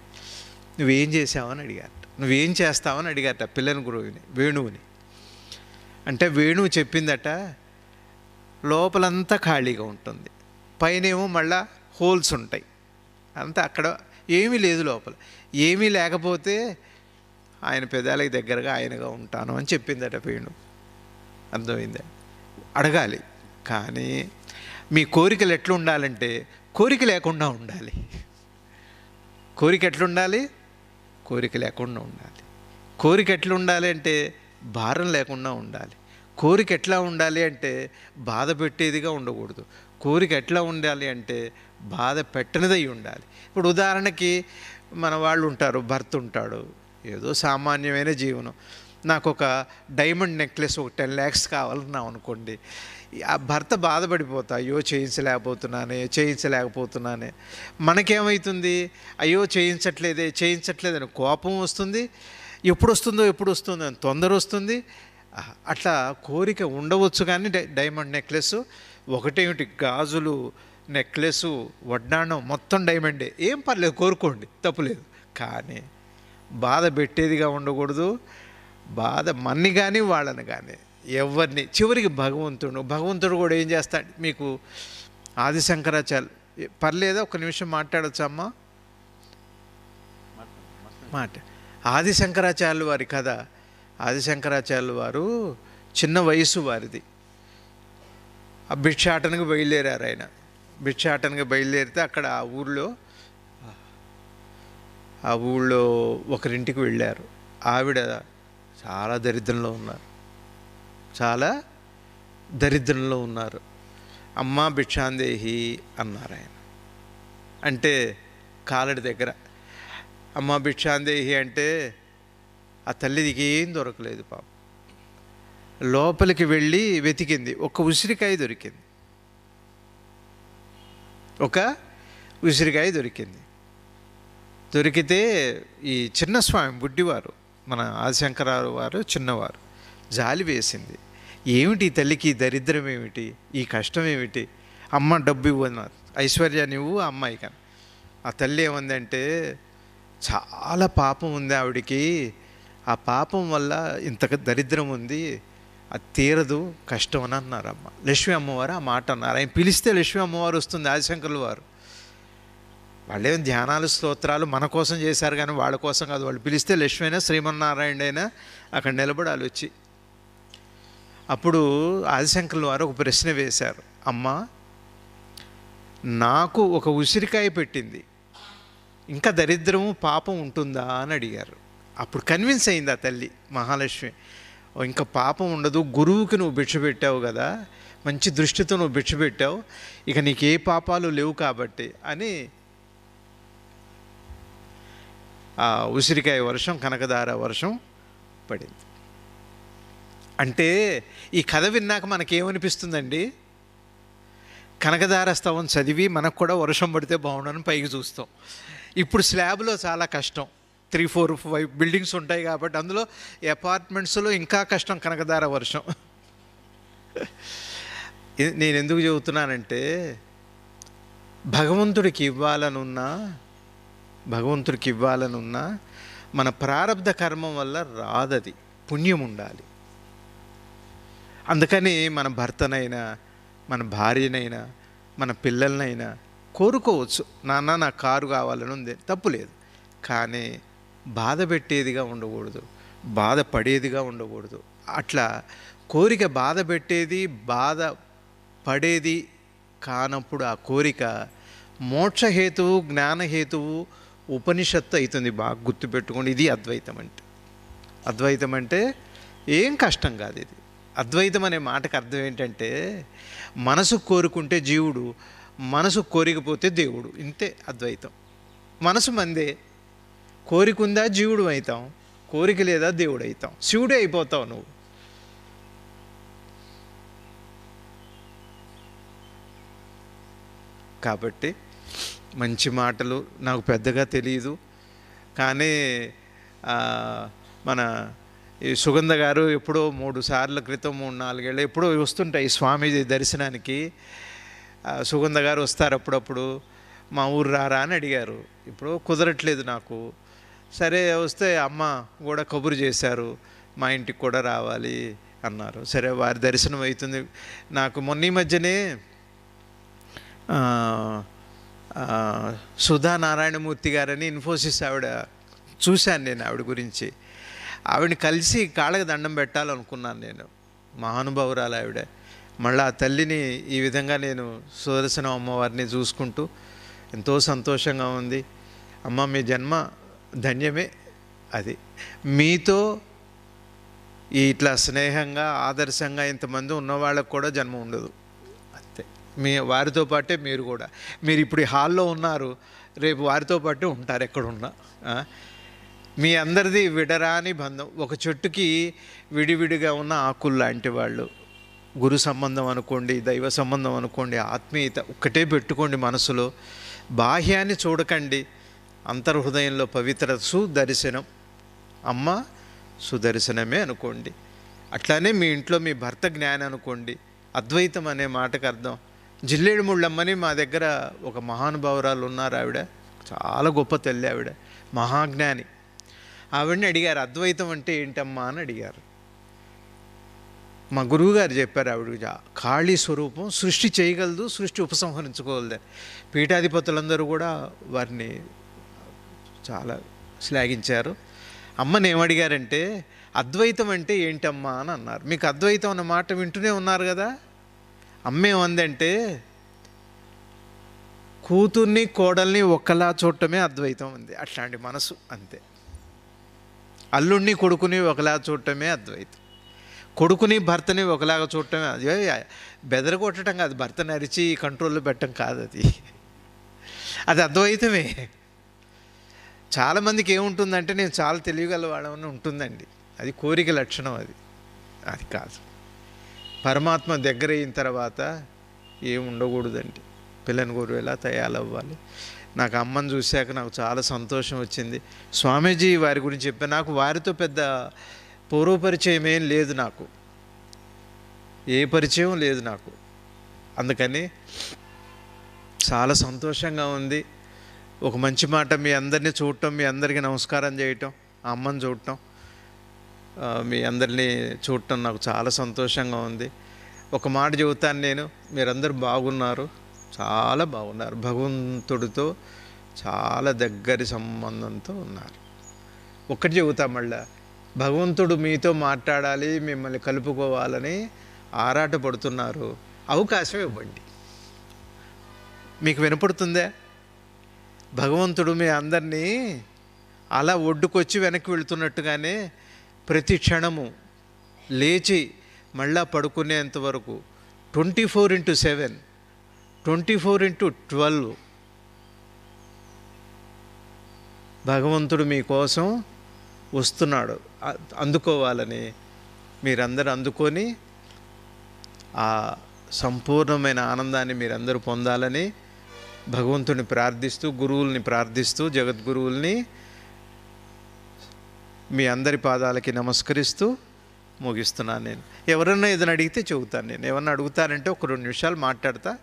నువ్వేం చేసావని అడిగారు నువ్వేం చేస్తావని అడిగారట పిల్లని గురువుని వేణువుని అంటే వేణువు చెప్పిందట లోపలంతా ఖాళీగా ఉంటుంది పైనేమో మళ్ళా హోల్స్ ఉంటాయి అంతా అక్కడ ఏమీ లేదు లోపల ఏమీ లేకపోతే ఆయన పెదాలకి దగ్గరగా ఆయనగా ఉంటాను అని చెప్పిందట పేణు అర్థమైందా అడగాలి కానీ మీ కోరికలు ఎట్లా ఉండాలంటే కోరిక లేకుండా ఉండాలి కోరిక ఎట్లుండాలి కోరిక లేకుండా ఉండాలి కోరిక ఎట్లా ఉండాలి అంటే భారం లేకుండా ఉండాలి కోరిక ఎట్లా ఉండాలి అంటే బాధ పెట్టేదిగా ఉండకూడదు కోరిక ఎట్లా ఉండాలి అంటే బాధ పెట్టనిదై ఉండాలి ఇప్పుడు ఉదాహరణకి మన వాళ్ళు ఉంటారు భర్త ఉంటాడు ఏదో సామాన్యమైన జీవనం నాకు ఒక డైమండ్ నెక్లెస్ ఒక టెన్ ల్యాక్స్ కావాలన్నాం అనుకోండి ఆ భర్త బాధపడిపోతా అయ్యో చేయించలేకపోతున్నానే చేయించలేకపోతున్నానే మనకేమవుతుంది అయ్యో చేయించట్లేదే చేయించట్లేదని కోపం వస్తుంది ఎప్పుడు వస్తుందో ఎప్పుడు వస్తుందో అని తొందర వస్తుంది అట్లా కోరిక ఉండవచ్చు కానీ డైమండ్ నెక్లెస్ ఒకటేమిటి గాజులు నెక్లెస్ వడ్డాణం మొత్తం డైమండే ఏం పర్లేదు కోరుకోండి తప్పులేదు కానీ బాధ పెట్టేదిగా ఉండకూడదు బాధ మన్ని కానీ వాళ్ళని కానీ ఎవరిని చివరికి భగవంతుడు భగవంతుడు కూడా ఏం చేస్తాడు మీకు ఆది శంకరాచార్య పర్లేదా ఒక నిమిషం మాట్లాడచ్చమ్మా మాట ఆది శంకరాచార్యులు వారి కథ ఆది శంకరాచార్యులు వారు చిన్న వయసు వారిది ఆ భిక్షాటనకు బయలుదేరారు ఆయన భిక్షాటనగా బయలుదేరితే అక్కడ ఆ ఊళ్ళో ఆ ఊళ్ళో ఒకరింటికి వెళ్ళారు ఆవిడ చాలా దరిద్రంలో ఉన్నారు చాలా దరిద్రంలో ఉన్నారు అమ్మ భిక్షాందేహి అన్నారు ఆయన అంటే కాలడి దగ్గర అమ్మ భిక్షాందేహి అంటే ఆ తల్లిదికి ఏం దొరకలేదు పాపం లోపలికి వెళ్ళి వెతికింది ఒక ఉసిరికాయ దొరికింది ఒక ఉసిరికాయ దొరికింది దొరికితే ఈ చిన్న స్వామి బుడ్డివారు మన ఆదిశంకరారు వారు చిన్నవారు జాలి వేసింది ఏమిటి తల్లికి దరిద్రం ఏమిటి ఈ కష్టం ఏమిటి అమ్మ డబ్బు ఇవ్వ ఐశ్వర్యాన్ని ఇవ్వు అమ్మాయి కానీ ఆ తల్లి ఏముందంటే చాలా పాపం ఉంది ఆవిడికి ఆ పాపం వల్ల ఇంత దరిద్రం ఉంది అది తీరదు కష్టం అని అన్నారమ్మ లక్ష్మీ అమ్మవారు ఆ మాట అన్నారు ఆయన పిలిస్తే లక్ష్మీ అమ్మవారు వస్తుంది ఆదిశంకర్లు వారు వాళ్ళేం ధ్యానాలు స్తోత్రాలు మన కోసం చేశారు కానీ వాళ్ళ కోసం కాదు వాళ్ళు పిలిస్తే లక్ష్మి అయినా శ్రీమన్నారాయణ అయినా అక్కడ నిలబడాలి వచ్చి అప్పుడు ఆదిశంకర్ల వారు ఒక ప్రశ్న వేశారు అమ్మ నాకు ఒక ఉసిరికాయ పెట్టింది ఇంకా దరిద్రము పాపం ఉంటుందా అని అడిగారు అప్పుడు కన్విన్స్ అయింది ఆ తల్లి మహాలక్ష్మి ఇంకా పాపం ఉండదు గురువుకి నువ్వు భిక్ష పెట్టావు కదా మంచి దృష్టితో నువ్వు భిక్ష పెట్టావు ఇక నీకు ఏ పాపాలు లేవు కాబట్టి అని ఆ ఉసిరికాయ వర్షం కనకదార వర్షం పడింది అంటే ఈ కథ విన్నాక మనకేమనిపిస్తుందండి కనకదార స్తవం చదివి మనకు కూడా వర్షం పడితే బాగుండని పైకి చూస్తాం ఇప్పుడు స్లాబ్లో చాలా కష్టం త్రీ ఫోర్ ఫైవ్ బిల్డింగ్స్ ఉంటాయి కాబట్టి అందులో అపార్ట్మెంట్స్లో ఇంకా కష్టం కనకదార వర్షం నేను ఎందుకు చెబుతున్నానంటే భగవంతుడికి ఇవ్వాలనున్నా భగవంతుడికి ఇవ్వాలనున్నా మన ప్రారంధ కర్మం వల్ల రాదది పుణ్యం ఉండాలి అందుకని మన భర్తనైనా మన భార్యనైనా మన పిల్లలనైనా కోరుకోవచ్చు నాన్న నా కారు కావాలని ఉంది తప్పులేదు కానీ బాధ పెట్టేదిగా ఉండకూడదు బాధ పడేదిగా ఉండకూడదు అట్లా కోరిక బాధ పెట్టేది బాధ పడేది కానిపుడు ఆ కోరిక మోక్ష हेतु జ్ఞాన हेतु ఉపనిషత్తు ఇ ตน బా గుర్తుపెట్టుకోండి ఇది అద్వైతం అంటే అద్వైతం అంటే ఏం కష్టం కాదు ఇది అద్వైతం అనే మాటకి అర్థం ఏంటంటే మనసు కోరుకుంటే జీవుడు మనసు కోరగకపోతే దేవుడు ఇంతే అద్వైతం మనసు మందే కోరికుందా జీవుడు అవుతాం కోరిక లేదా దేవుడు అవుతాం శివుడే అయిపోతావు నువ్వు కాబట్టి మంచి మాటలు నాకు పెద్దగా తెలియదు కానీ మన ఈ సుగంధ గారు ఎప్పుడో మూడు సార్ల క్రితం మూడు నాలుగేళ్ళు ఎప్పుడో వస్తుంటాయి స్వామీజీ దర్శనానికి సుగంధ గారు వస్తారు అప్పుడప్పుడు మా ఊరు రారా అని అడిగారు ఇప్పుడు కుదరట్లేదు నాకు సరే వస్తే అమ్మ కూడా కబురు చేశారు మా ఇంటికి కూడా రావాలి అన్నారు సరే వారి దర్శనం అవుతుంది నాకు మొన్న ఈ మధ్యనే సుధా నారాయణమూర్తి గారని ఇన్ఫోసిస్ ఆవిడ చూశాను నేను ఆవిడ గురించి ఆవిడని కలిసి కాళ్ళకి దండం పెట్టాలనుకున్నాను నేను మహానుభావురాలు ఆవిడ మళ్ళీ ఆ తల్లిని ఈ విధంగా నేను సుదర్శన అమ్మవారిని చూసుకుంటూ ఎంతో సంతోషంగా ఉంది అమ్మ మీ జన్మ ధన్యమే అది మీతో ఇట్లా స్నేహంగా ఆదర్శంగా ఇంతమంది ఉన్నవాళ్ళకు కూడా జన్మ ఉండదు అంతే మీ వారితో పాటే మీరు కూడా మీరు ఇప్పుడు హాల్లో ఉన్నారు రేపు వారితో పాటే ఉంటారు ఎక్కడున్నా మీ అందరిది విడరాని బంధం ఒక చెట్టుకి విడివిడిగా ఉన్న ఆకులు లాంటి వాళ్ళు గురు సంబంధం అనుకోండి దైవ సంబంధం అనుకోండి ఆత్మీయత ఒక్కటే పెట్టుకోండి మనసులో బాహ్యాన్ని చూడకండి అంతర్హృదయంలో పవిత్ర సుదర్శనం అమ్మ సుదర్శనమే అనుకోండి అట్లానే మీ ఇంట్లో మీ భర్త జ్ఞానం అనుకోండి అద్వైతం అనే మాటకు అర్థం జిల్లేడు ముళ్ళమ్మని మా దగ్గర ఒక మహానుభావురాలు ఉన్నారు ఆవిడ చాలా గొప్ప తల్లి ఆవిడ మహాజ్ఞాని ఆవిడని అడిగారు అద్వైతం అంటే ఏంటమ్మా అని అడిగారు మా గురువుగారు చెప్పారు ఆవిడ ఖాళీ స్వరూపం సృష్టి చేయగలదు సృష్టి ఉపసంహరించుకోగలదు పీఠాధిపతులందరూ కూడా వారిని చాలా శ్లాఘించారు అమ్మ నేమడిగారంటే అద్వైతం అంటే ఏంటమ్మా అని అన్నారు మీకు అద్వైతం అన్న మాట వింటూనే ఉన్నారు కదా అమ్మేమందంటే కూతుర్ని కోడల్ని ఒక్కలా చూడటమే అద్వైతం ఉంది అట్లాంటి మనసు అంతే అల్లుడిని కొడుకుని ఒకలా చూడటమే అద్వైతం కొడుకుని భర్తని ఒకలాగా చూడటమే అది బెదరగొట్టడం కాదు భర్తని అరిచి కంట్రోల్లో పెట్టడం కాదు అది అది అద్వైతమే చాలామందికి ఏముంటుందంటే నేను చాలా తెలియగలవాడమని ఉంటుందండి అది కోరిక లక్షణం అది అది కాదు పరమాత్మ దగ్గర అయిన తర్వాత ఏమి ఉండకూడదండి పిల్లని ఎలా తయారవ్వాలి నాకు అమ్మని చూశాక నాకు చాలా సంతోషం వచ్చింది స్వామీజీ వారి గురించి చెప్పి నాకు వారితో పెద్ద పూర్వపరిచయం ఏం లేదు నాకు ఏ పరిచయం లేదు నాకు అందుకని చాలా సంతోషంగా ఉంది ఒక మంచి మాట మీ అందరినీ చూడటం మీ అందరికీ నమస్కారం చేయటం అమ్మని చూడటం మీ అందరినీ చూడటం నాకు చాలా సంతోషంగా ఉంది ఒక మాట చెబుతాను నేను మీరందరూ బాగున్నారు చాలా బాగున్నారు భగవంతుడితో చాలా దగ్గరి సంబంధంతో ఉన్నారు ఒక్కటి చెబుతా మళ్ళా భగవంతుడు మీతో మాట్లాడాలి మిమ్మల్ని కలుపుకోవాలని ఆరాటపడుతున్నారు అవకాశం ఇవ్వండి మీకు వినపడుతుందే భగవంతుడు మీ అందరినీ అలా ఒడ్డుకొచ్చి వెనక్కి వెళుతున్నట్టుగానే ప్రతి క్షణము లేచి మళ్ళా పడుకునేంత వరకు twenty four into seven twenty four into twelve భగవంతుడు మీకోసం వస్తున్నాడు అందుకోవాలని మీరందరూ అందుకొని ఆ సంపూర్ణమైన ఆనందాన్ని మీరందరూ పొందాలని భగవంతుని ప్రార్థిస్తూ గురువుల్ని ప్రార్థిస్తూ జగద్గురువుల్ని మీ అందరి పాదాలకి నమస్కరిస్తూ ముగిస్తున్నాను నేను ఎవరన్నా ఏదైనా అడిగితే చెబుతాను నేను ఏమన్నా అడుగుతానంటే ఒక రెండు నిమిషాలు మాట్లాడతా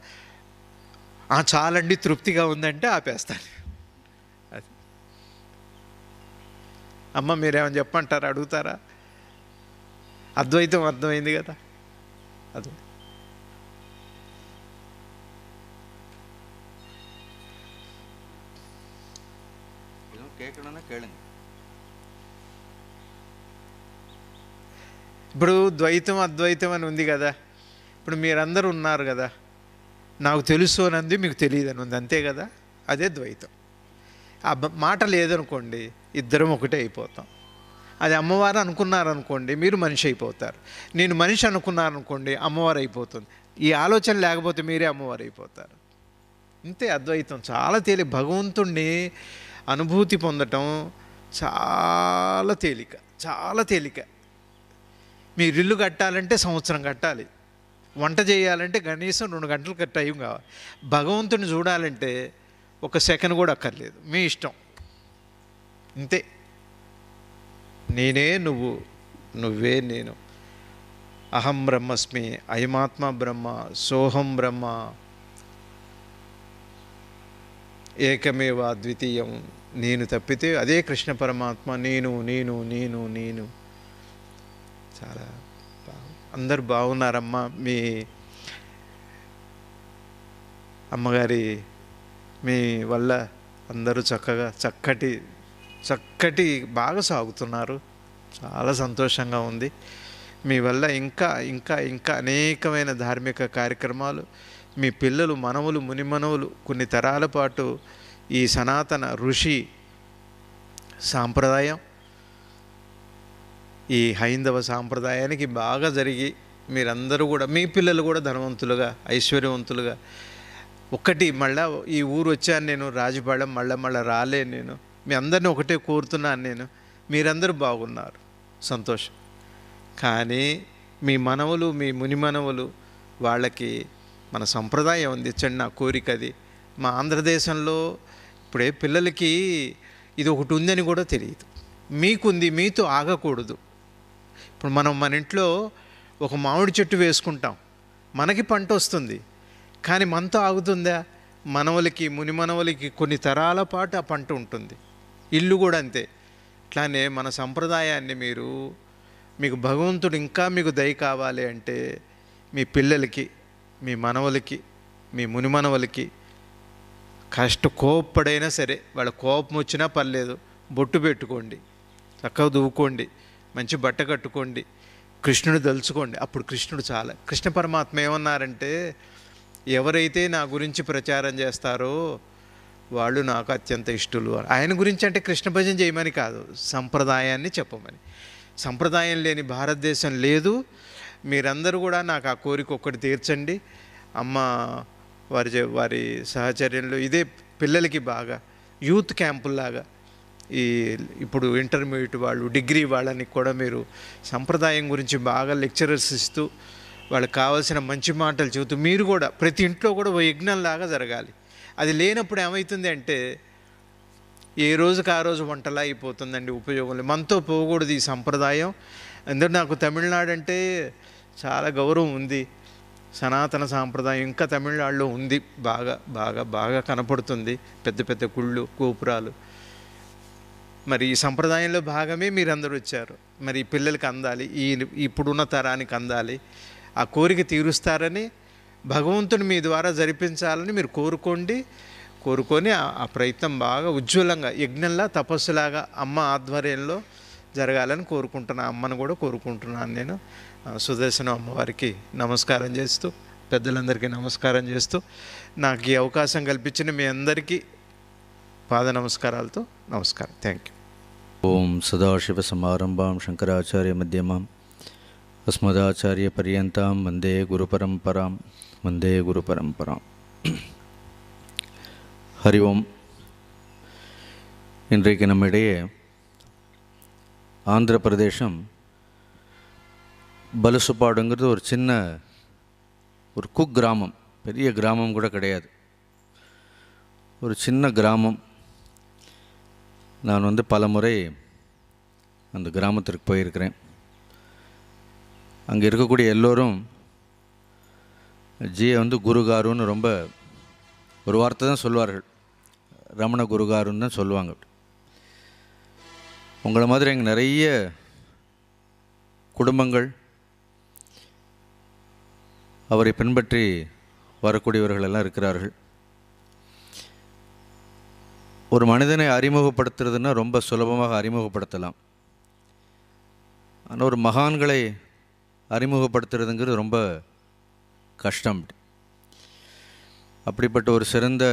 చాలండి తృప్తిగా ఉందంటే ఆపేస్తాను అది అమ్మ మీరేమని చెప్పంటారా అడుగుతారా అద్వైతం అర్థమైంది కదా అది కేలు బ్రూ ద్వైతం అద్వైతం అని ఉంది కదా ఇప్పుడు మీరందరూ ఉన్నారు కదా నాకు తెలుసో నంది మీకు తెలియదని ఉంది అంతే కదా అదే ద్వైతం ఆ మాటలే ఏదనుకోండి ఇద్దరం ఒకటే అయిపోతాం అది అమ్మవారని అనుకున్నారు అనుకోండి మీరు మనిషి అయిపోతారు నేను మనిషి అనుకున్నారు అనుకోండి అమ్మవారైపోతుంది ఈ ఆలోచన లాగకపోతే మీరే అమ్మవారైపోతారు అంతే అద్వైతం చాలా తెలియ భగవంతుని అనుభూతి పొందటం చాలా తేలిక చాలా తేలిక మీరు ఇల్లు కట్టాలంటే సంవత్సరం కట్టాలి వంట చేయాలంటే కనీసం రెండు గంటలు టైం కావాలి భగవంతుని చూడాలంటే ఒక సెకండ్ కూడా అక్కర్లేదు మీ ఇష్టం అంతే నేనే నువ్వు నువ్వే నేను అహం బ్రహ్మస్మి అయమాత్మ బ్రహ్మ సోహం బ్రహ్మ ఏకమేవా ద్వితీయం నేను తప్పితే అదే కృష్ణ పరమాత్మ నేను నేను నేను నేను చాలా బాగు అందరు బాగున్నారమ్మా మీ అమ్మగారి మీ వల్ల అందరూ చక్కగా చక్కటి చక్కటి బాగా సాగుతున్నారు చాలా సంతోషంగా ఉంది మీ వల్ల ఇంకా ఇంకా ఇంకా అనేకమైన ధార్మిక కార్యక్రమాలు మీ పిల్లలు మనవులు మునిమనవులు కొన్ని తరాల పాటు ఈ సనాతన ఋషి సాంప్రదాయం ఈ హైందవ సాంప్రదాయానికి బాగా జరిగి మీరందరూ కూడా మీ పిల్లలు కూడా ధనవంతులుగా ఐశ్వర్యవంతులుగా ఒకటి మళ్ళా ఈ ఊరు వచ్చాను నేను రాజుపాళెం మళ్ళీ మళ్ళీ రాలే నేను మీ అందరిని ఒకటే కోరుతున్నాను నేను మీరందరూ బాగున్నారు సంతోషం కానీ మీ మనవలు మీ ముని మనవలు వాళ్ళకి మన సంప్రదాయం అందించండి నా కోరిక అది మా ఆంధ్రదేశంలో ఇప్పుడే పిల్లలకి ఇది ఒకటి ఉందని కూడా తెలియదు మీకుంది మీతో ఆగకూడదు ఇప్పుడు మనం మన ఇంట్లో ఒక మామిడి చెట్టు వేసుకుంటాం మనకి పంట వస్తుంది కానీ మనతో ఆగుతుందా మనవలకి మనవలకి కొన్ని తరాల పాటు ఆ పంట ఉంటుంది ఇల్లు కూడా అంతే ఇట్లానే మన సంప్రదాయాన్ని మీరు మీకు భగవంతుడు ఇంకా మీకు దయ కావాలి అంటే మీ పిల్లలకి మీ మనవలకి మీ మునిమనవలకి కష్ట కోపడైనా సరే వాళ్ళ కోపం వచ్చినా పర్లేదు బొట్టు పెట్టుకోండి చక్కగా దువ్వుకోండి మంచి బట్ట కట్టుకోండి కృష్ణుడు దలుచుకోండి అప్పుడు కృష్ణుడు చాలా కృష్ణ పరమాత్మ ఏమన్నారంటే ఎవరైతే నా గురించి ప్రచారం చేస్తారో వాళ్ళు నాకు అత్యంత ఇష్టలు ఆయన గురించి అంటే కృష్ణ భజన చేయమని కాదు సంప్రదాయాన్ని చెప్పమని సంప్రదాయం లేని భారతదేశం లేదు మీరందరూ కూడా నాకు ఆ కోరిక ఒక్కటి తీర్చండి అమ్మ వారి వారి సహచర్యంలో ఇదే పిల్లలకి బాగా యూత్ క్యాంపుల్లాగా ఈ ఇప్పుడు ఇంటర్మీడియట్ వాళ్ళు డిగ్రీ వాళ్ళని కూడా మీరు సంప్రదాయం గురించి బాగా లెక్చరర్స్ ఇస్తూ వాళ్ళకి కావాల్సిన మంచి మాటలు చెబుతూ మీరు కూడా ప్రతి ఇంట్లో కూడా ఓ యజ్ఞంలాగా జరగాలి అది లేనప్పుడు ఏమవుతుంది అంటే ఏ రోజుకి ఆ రోజు వంటలా అయిపోతుందండి ఉపయోగం మనతో పోకూడదు ఈ సంప్రదాయం అందరూ నాకు తమిళనాడు అంటే చాలా గౌరవం ఉంది సనాతన సాంప్రదాయం ఇంకా తమిళనాడులో ఉంది బాగా బాగా బాగా కనపడుతుంది పెద్ద పెద్ద గుళ్ళు గోపురాలు మరి ఈ సంప్రదాయంలో భాగమే మీరందరూ వచ్చారు మరి పిల్లలకి అందాలి ఈ ఇప్పుడున్న తరానికి అందాలి ఆ కోరిక తీరుస్తారని భగవంతుని మీ ద్వారా జరిపించాలని మీరు కోరుకోండి కోరుకొని ఆ ప్రయత్నం బాగా ఉజ్వలంగా యజ్ఞంలా తపస్సులాగా అమ్మ ఆధ్వర్యంలో జరగాలని కోరుకుంటున్నా అమ్మను కూడా కోరుకుంటున్నాను నేను సుదర్శనం అమ్మవారికి నమస్కారం చేస్తూ పెద్దలందరికీ నమస్కారం చేస్తూ నాకు ఈ అవకాశం కల్పించిన మీ అందరికీ పాద నమస్కారాలతో నమస్కారం థ్యాంక్ యూ ఓం సదాశివ సమారంభం శంకరాచార్య మధ్యమం అస్మదాచార్య పర్యంతం వందే గురు పరంపరాం వందే గురు పరంపరాం హరి ఓం இன்றைக்கு నమ్మిడే ఆంధ్రప్రదేశం பலுசுப்பாடுங்கிறது ஒரு சின்ன ஒரு குக் கிராமம் பெரிய கிராமம் கூட கிடையாது ஒரு சின்ன கிராமம் நான் வந்து பல முறை அந்த கிராமத்திற்கு போயிருக்கிறேன் அங்கே இருக்கக்கூடிய எல்லோரும் ஜியை வந்து குருகாருன்னு ரொம்ப ஒரு வார்த்தை தான் சொல்லுவார்கள் ரமண குருகாருன்னு தான் சொல்லுவாங்க உங்களை மாதிரி அங்கே நிறைய குடும்பங்கள் அவரை பின்பற்றி வரக்கூடியவர்கள் எல்லாம் இருக்கிறார்கள் ஒரு மனிதனை அறிமுகப்படுத்துறதுன்னா ரொம்ப சுலபமாக அறிமுகப்படுத்தலாம் ஆனால் ஒரு மகான்களை அறிமுகப்படுத்துறதுங்கிறது ரொம்ப கஷ்டம் அப்படிப்பட்ட ஒரு சிறந்த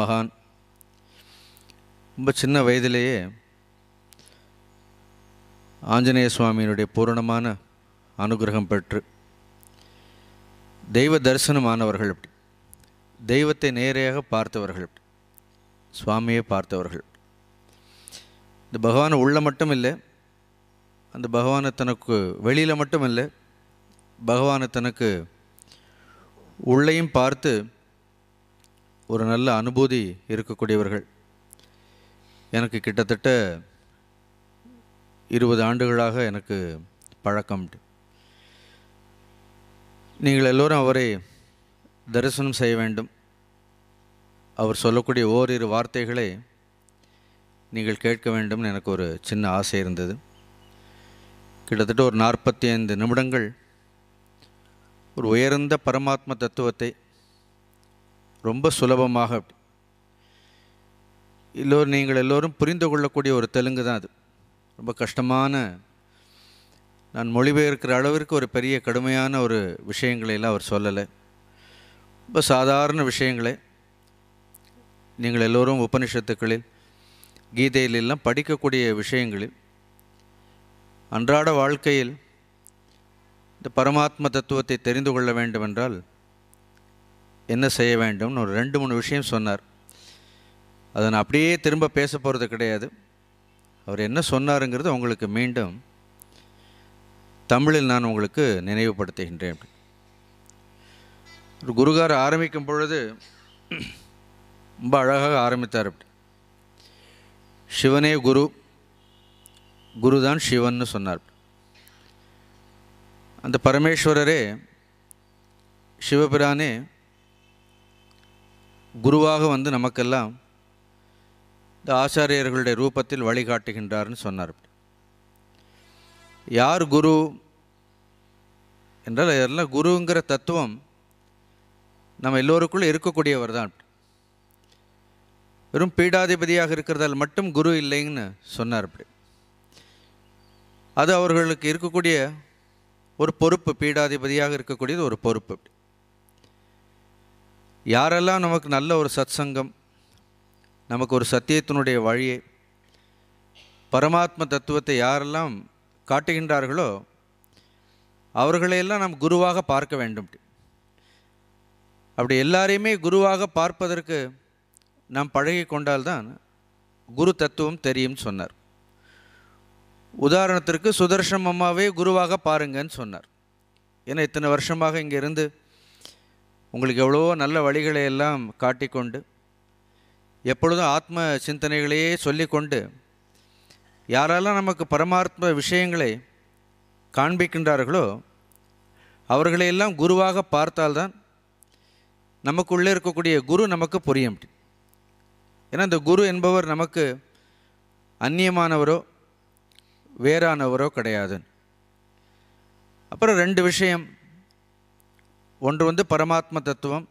மகான் ரொம்ப சின்ன வயதிலேயே ஆஞ்சநேய சுவாமியினுடைய பூரணமான அனுகிரகம் பெற்று தெய்வ தரிசனமானவர்கள் அப்படி தெய்வத்தை நேரையாக பார்த்தவர்கள் சுவாமியை பார்த்தவர்கள் இந்த பகவான் உள்ள மட்டும் இல்லை அந்த பகவானை தனக்கு வெளியில் மட்டும் இல்லை பகவானை தனக்கு உள்ளையும் பார்த்து ஒரு நல்ல அனுபூதி இருக்கக்கூடியவர்கள் எனக்கு கிட்டத்தட்ட இருபது ஆண்டுகளாக எனக்கு பழக்கம் நீங்கள் எல்லோரும் அவரை தரிசனம் செய்ய வேண்டும் அவர் சொல்லக்கூடிய ஓரிரு வார்த்தைகளை நீங்கள் கேட்க வேண்டும் எனக்கு ஒரு சின்ன ஆசை இருந்தது கிட்டத்தட்ட ஒரு நாற்பத்தி ஐந்து நிமிடங்கள் ஒரு உயர்ந்த பரமாத்ம தத்துவத்தை ரொம்ப சுலபமாக எல்லோரும் நீங்கள் எல்லோரும் புரிந்து கொள்ளக்கூடிய ஒரு தெலுங்கு தான் அது ரொம்ப கஷ்டமான நான் மொழிபெயர்க்கிற அளவிற்கு ஒரு பெரிய கடுமையான ஒரு விஷயங்களையெல்லாம் அவர் சொல்லலை ரொம்ப சாதாரண விஷயங்களே நீங்கள் எல்லோரும் உபனிஷத்துக்களில் கீதையிலெல்லாம் படிக்கக்கூடிய விஷயங்களில் அன்றாட வாழ்க்கையில் இந்த பரமாத்ம தத்துவத்தை தெரிந்து கொள்ள வேண்டுமென்றால் என்ன செய்ய வேண்டும்னு ஒரு ரெண்டு மூணு விஷயம் சொன்னார் அதை நான் அப்படியே திரும்ப பேச போகிறது கிடையாது அவர் என்ன சொன்னாருங்கிறது உங்களுக்கு மீண்டும் தமிழில் நான் உங்களுக்கு நினைவுபடுத்துகின்றேன் ஒரு குருகார் ஆரம்பிக்கும் பொழுது ரொம்ப அழகாக ஆரம்பித்தார் அப்படி சிவனே குரு குரு தான் சிவன்னு சொன்னார் அந்த பரமேஸ்வரரே சிவபிரானே குருவாக வந்து நமக்கெல்லாம் இந்த ஆச்சாரியர்களுடைய ரூபத்தில் வழிகாட்டுகின்றார்னு சொன்னார் யார் குரு என்றால் எல்லாம் குருங்கிற தத்துவம் நம்ம எல்லோருக்குள்ளே இருக்கக்கூடியவர் தான் வெறும் பீடாதிபதியாக இருக்கிறதால் மட்டும் குரு இல்லைன்னு சொன்னார் அப்படி அது அவர்களுக்கு இருக்கக்கூடிய ஒரு பொறுப்பு பீடாதிபதியாக இருக்கக்கூடியது ஒரு பொறுப்பு அப்படி யாரெல்லாம் நமக்கு நல்ல ஒரு சத் சங்கம் நமக்கு ஒரு சத்தியத்தினுடைய வழியை பரமாத்ம தத்துவத்தை யாரெல்லாம் காட்டுகின்றார்களோ அவர்களையெல்லாம் நாம் குருவாக பார்க்க வேண்டும் அப்படி எல்லாரையுமே குருவாக பார்ப்பதற்கு நாம் பழகி கொண்டால்தான் குரு தத்துவம் தெரியும் சொன்னார் உதாரணத்திற்கு சுதர்ஷன் அம்மாவே குருவாக பாருங்கன்னு சொன்னார் ஏன்னா இத்தனை வருஷமாக இங்கே இருந்து உங்களுக்கு எவ்வளவோ நல்ல வழிகளை எல்லாம் காட்டிக்கொண்டு எப்பொழுதும் ஆத்ம சிந்தனைகளையே சொல்லிக்கொண்டு யாரெல்லாம் நமக்கு பரமாத்ம விஷயங்களை காண்பிக்கின்றார்களோ அவர்களையெல்லாம் குருவாக பார்த்தால்தான் நமக்குள்ளே இருக்கக்கூடிய குரு நமக்கு புரிய முடியும் ஏன்னா இந்த குரு என்பவர் நமக்கு அந்நியமானவரோ வேறானவரோ கிடையாது அப்புறம் ரெண்டு விஷயம் ஒன்று வந்து பரமாத்ம தத்துவம்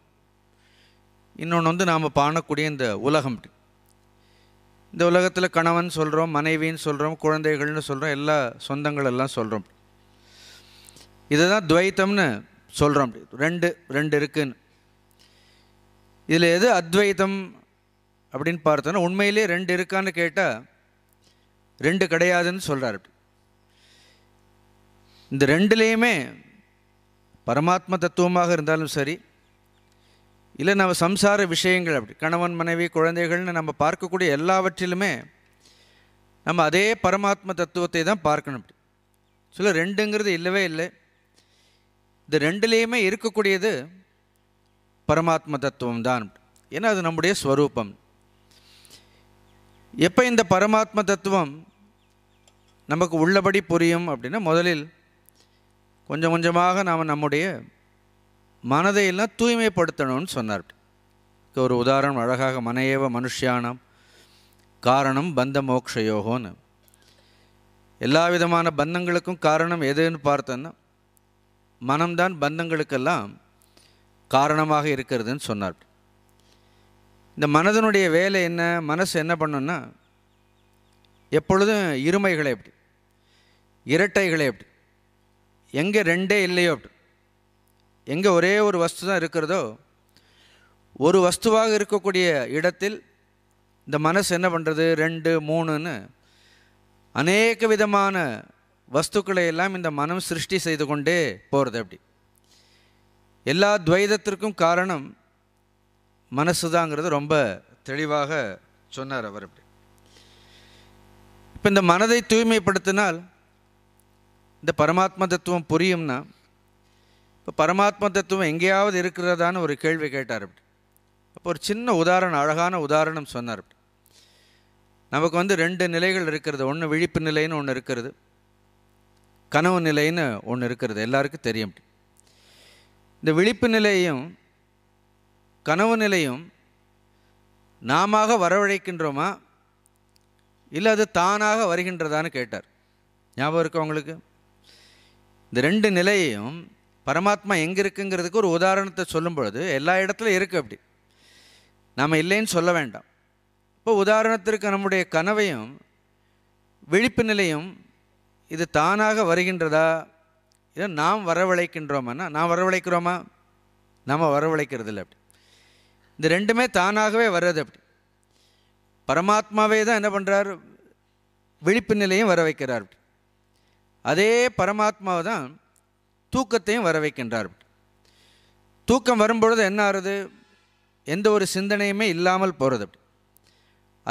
இன்னொன்று வந்து நாம் பாணக்கூடிய இந்த உலகம் இந்த உலகத்தில் கணவன் சொல்கிறோம் மனைவின்னு சொல்கிறோம் குழந்தைகள்னு சொல்கிறோம் எல்லா சொந்தங்கள் எல்லாம் சொல்கிறோம் இதுதான் துவைத்தம்னு சொல்கிறோம் ரெண்டு ரெண்டு இருக்குன்னு இதில் எது அத்வைத்தம் அப்படின்னு பார்த்தோன்னா உண்மையிலே ரெண்டு இருக்கான்னு கேட்டால் ரெண்டு கிடையாதுன்னு சொல்கிறார் இந்த ரெண்டுலேயுமே பரமாத்ம தத்துவமாக இருந்தாலும் சரி இல்லை நம்ம சம்சார விஷயங்கள் அப்படி கணவன் மனைவி குழந்தைகள்னு நம்ம பார்க்கக்கூடிய எல்லாவற்றிலுமே நம்ம அதே பரமாத்ம தத்துவத்தை தான் பார்க்கணும் அப்படி சொல்ல ரெண்டுங்கிறது இல்லவே இல்லை இந்த ரெண்டுலேயுமே இருக்கக்கூடியது பரமாத்ம தத்துவம் தான் ஏன்னா அது நம்முடைய ஸ்வரூபம் எப்போ இந்த பரமாத்ம தத்துவம் நமக்கு உள்ளபடி புரியும் அப்படின்னா முதலில் கொஞ்சம் கொஞ்சமாக நாம் நம்முடைய மனதை எல்லாம் தூய்மைப்படுத்தணும்னு சொன்னார் ஒரு உதாரணம் அழகாக மனையேவ மனுஷியானம் காரணம் பந்த மோக்ஷயோகோன்னு எல்லா விதமான பந்தங்களுக்கும் காரணம் எதுன்னு பார்த்தோன்னா மனம்தான் பந்தங்களுக்கெல்லாம் காரணமாக இருக்கிறதுன்னு சொன்னார் இந்த மனதனுடைய வேலை என்ன மனசு என்ன பண்ணுன்னா எப்பொழுதும் இருமைகளை எப்படி இரட்டைகளை எப்படி எங்கே ரெண்டே இல்லையோ அப்படி எங்கே ஒரே ஒரு வஸ்து தான் இருக்கிறதோ ஒரு வஸ்துவாக இருக்கக்கூடிய இடத்தில் இந்த மனசு என்ன பண்ணுறது ரெண்டு மூணுன்னு அநேக விதமான வஸ்துக்களை எல்லாம் இந்த மனம் சிருஷ்டி செய்து கொண்டே போகிறது அப்படி எல்லா துவைதத்திற்கும் காரணம் மனசு தாங்கிறது ரொம்ப தெளிவாக சொன்னார் அவர் அப்படி இப்போ இந்த மனதை தூய்மைப்படுத்தினால் இந்த பரமாத்ம தத்துவம் புரியும்னா இப்போ பரமாத்ம தத்துவம் எங்கேயாவது இருக்கிறதான்னு ஒரு கேள்வி கேட்டார் அப்படி அப்போ ஒரு சின்ன உதாரணம் அழகான உதாரணம் சொன்னார் நமக்கு வந்து ரெண்டு நிலைகள் இருக்கிறது ஒன்று விழிப்பு நிலைன்னு ஒன்று இருக்கிறது கனவு நிலைன்னு ஒன்று இருக்கிறது எல்லாருக்கும் தெரியும் இந்த விழிப்பு நிலையும் கனவு நிலையும் நாம வரவழைக்கின்றோமா இல்லை அது தானாக வருகின்றதான்னு கேட்டார் ஞாபகம் இருக்கு அவங்களுக்கு இந்த ரெண்டு நிலையையும் பரமாத்மா எங்கே இருக்குங்கிறதுக்கு ஒரு உதாரணத்தை சொல்லும் பொழுது எல்லா இடத்துல இருக்குது அப்படி நாம் இல்லைன்னு சொல்ல வேண்டாம் இப்போ உதாரணத்திற்கு நம்முடைய கனவையும் விழிப்பு நிலையும் இது தானாக வருகின்றதா இல்லை நாம் வரவழைக்கின்றோமானா நாம் வரவழைக்கிறோமா நாம் வரவழைக்கிறது இல்லை அப்படி இந்த ரெண்டுமே தானாகவே வர்றது அப்படி பரமாத்மாவே தான் என்ன பண்ணுறார் விழிப்பு நிலையும் வர வைக்கிறார் அப்படி அதே பரமாத்மாவை தான் தூக்கத்தையும் வர வைக்கின்றார் தூக்கம் வரும்பொழுது என்ன ஆறுது எந்த ஒரு சிந்தனையுமே இல்லாமல் போகிறது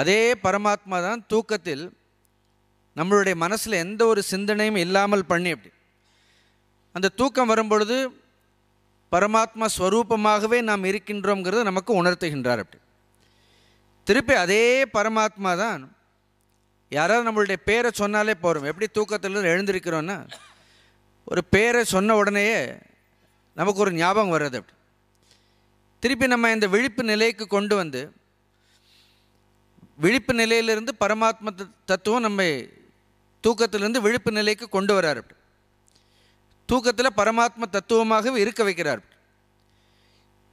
அதே பரமாத்மா தான் தூக்கத்தில் நம்மளுடைய மனசில் எந்த ஒரு சிந்தனையும் இல்லாமல் பண்ணி அப்படி அந்த தூக்கம் வரும்பொழுது பரமாத்மா ஸ்வரூபமாகவே நாம் இருக்கின்றோங்கிறத நமக்கு உணர்த்துகின்றார் அப்படி திருப்பி அதே பரமாத்மா தான் யாராவது நம்மளுடைய பேரை சொன்னாலே போகிறோம் எப்படி தூக்கத்திலிருந்து எழுந்திருக்கிறோன்னா ஒரு பேரை சொன்ன உடனேயே நமக்கு ஒரு ஞாபகம் வர்றது அப்படி திருப்பி நம்ம இந்த விழிப்பு நிலைக்கு கொண்டு வந்து விழிப்பு நிலையிலிருந்து பரமாத்ம தத்துவம் நம்மை தூக்கத்திலிருந்து விழிப்பு நிலைக்கு கொண்டு வரார் அப்படி தூக்கத்தில் பரமாத்ம தத்துவமாகவே இருக்க வைக்கிறார்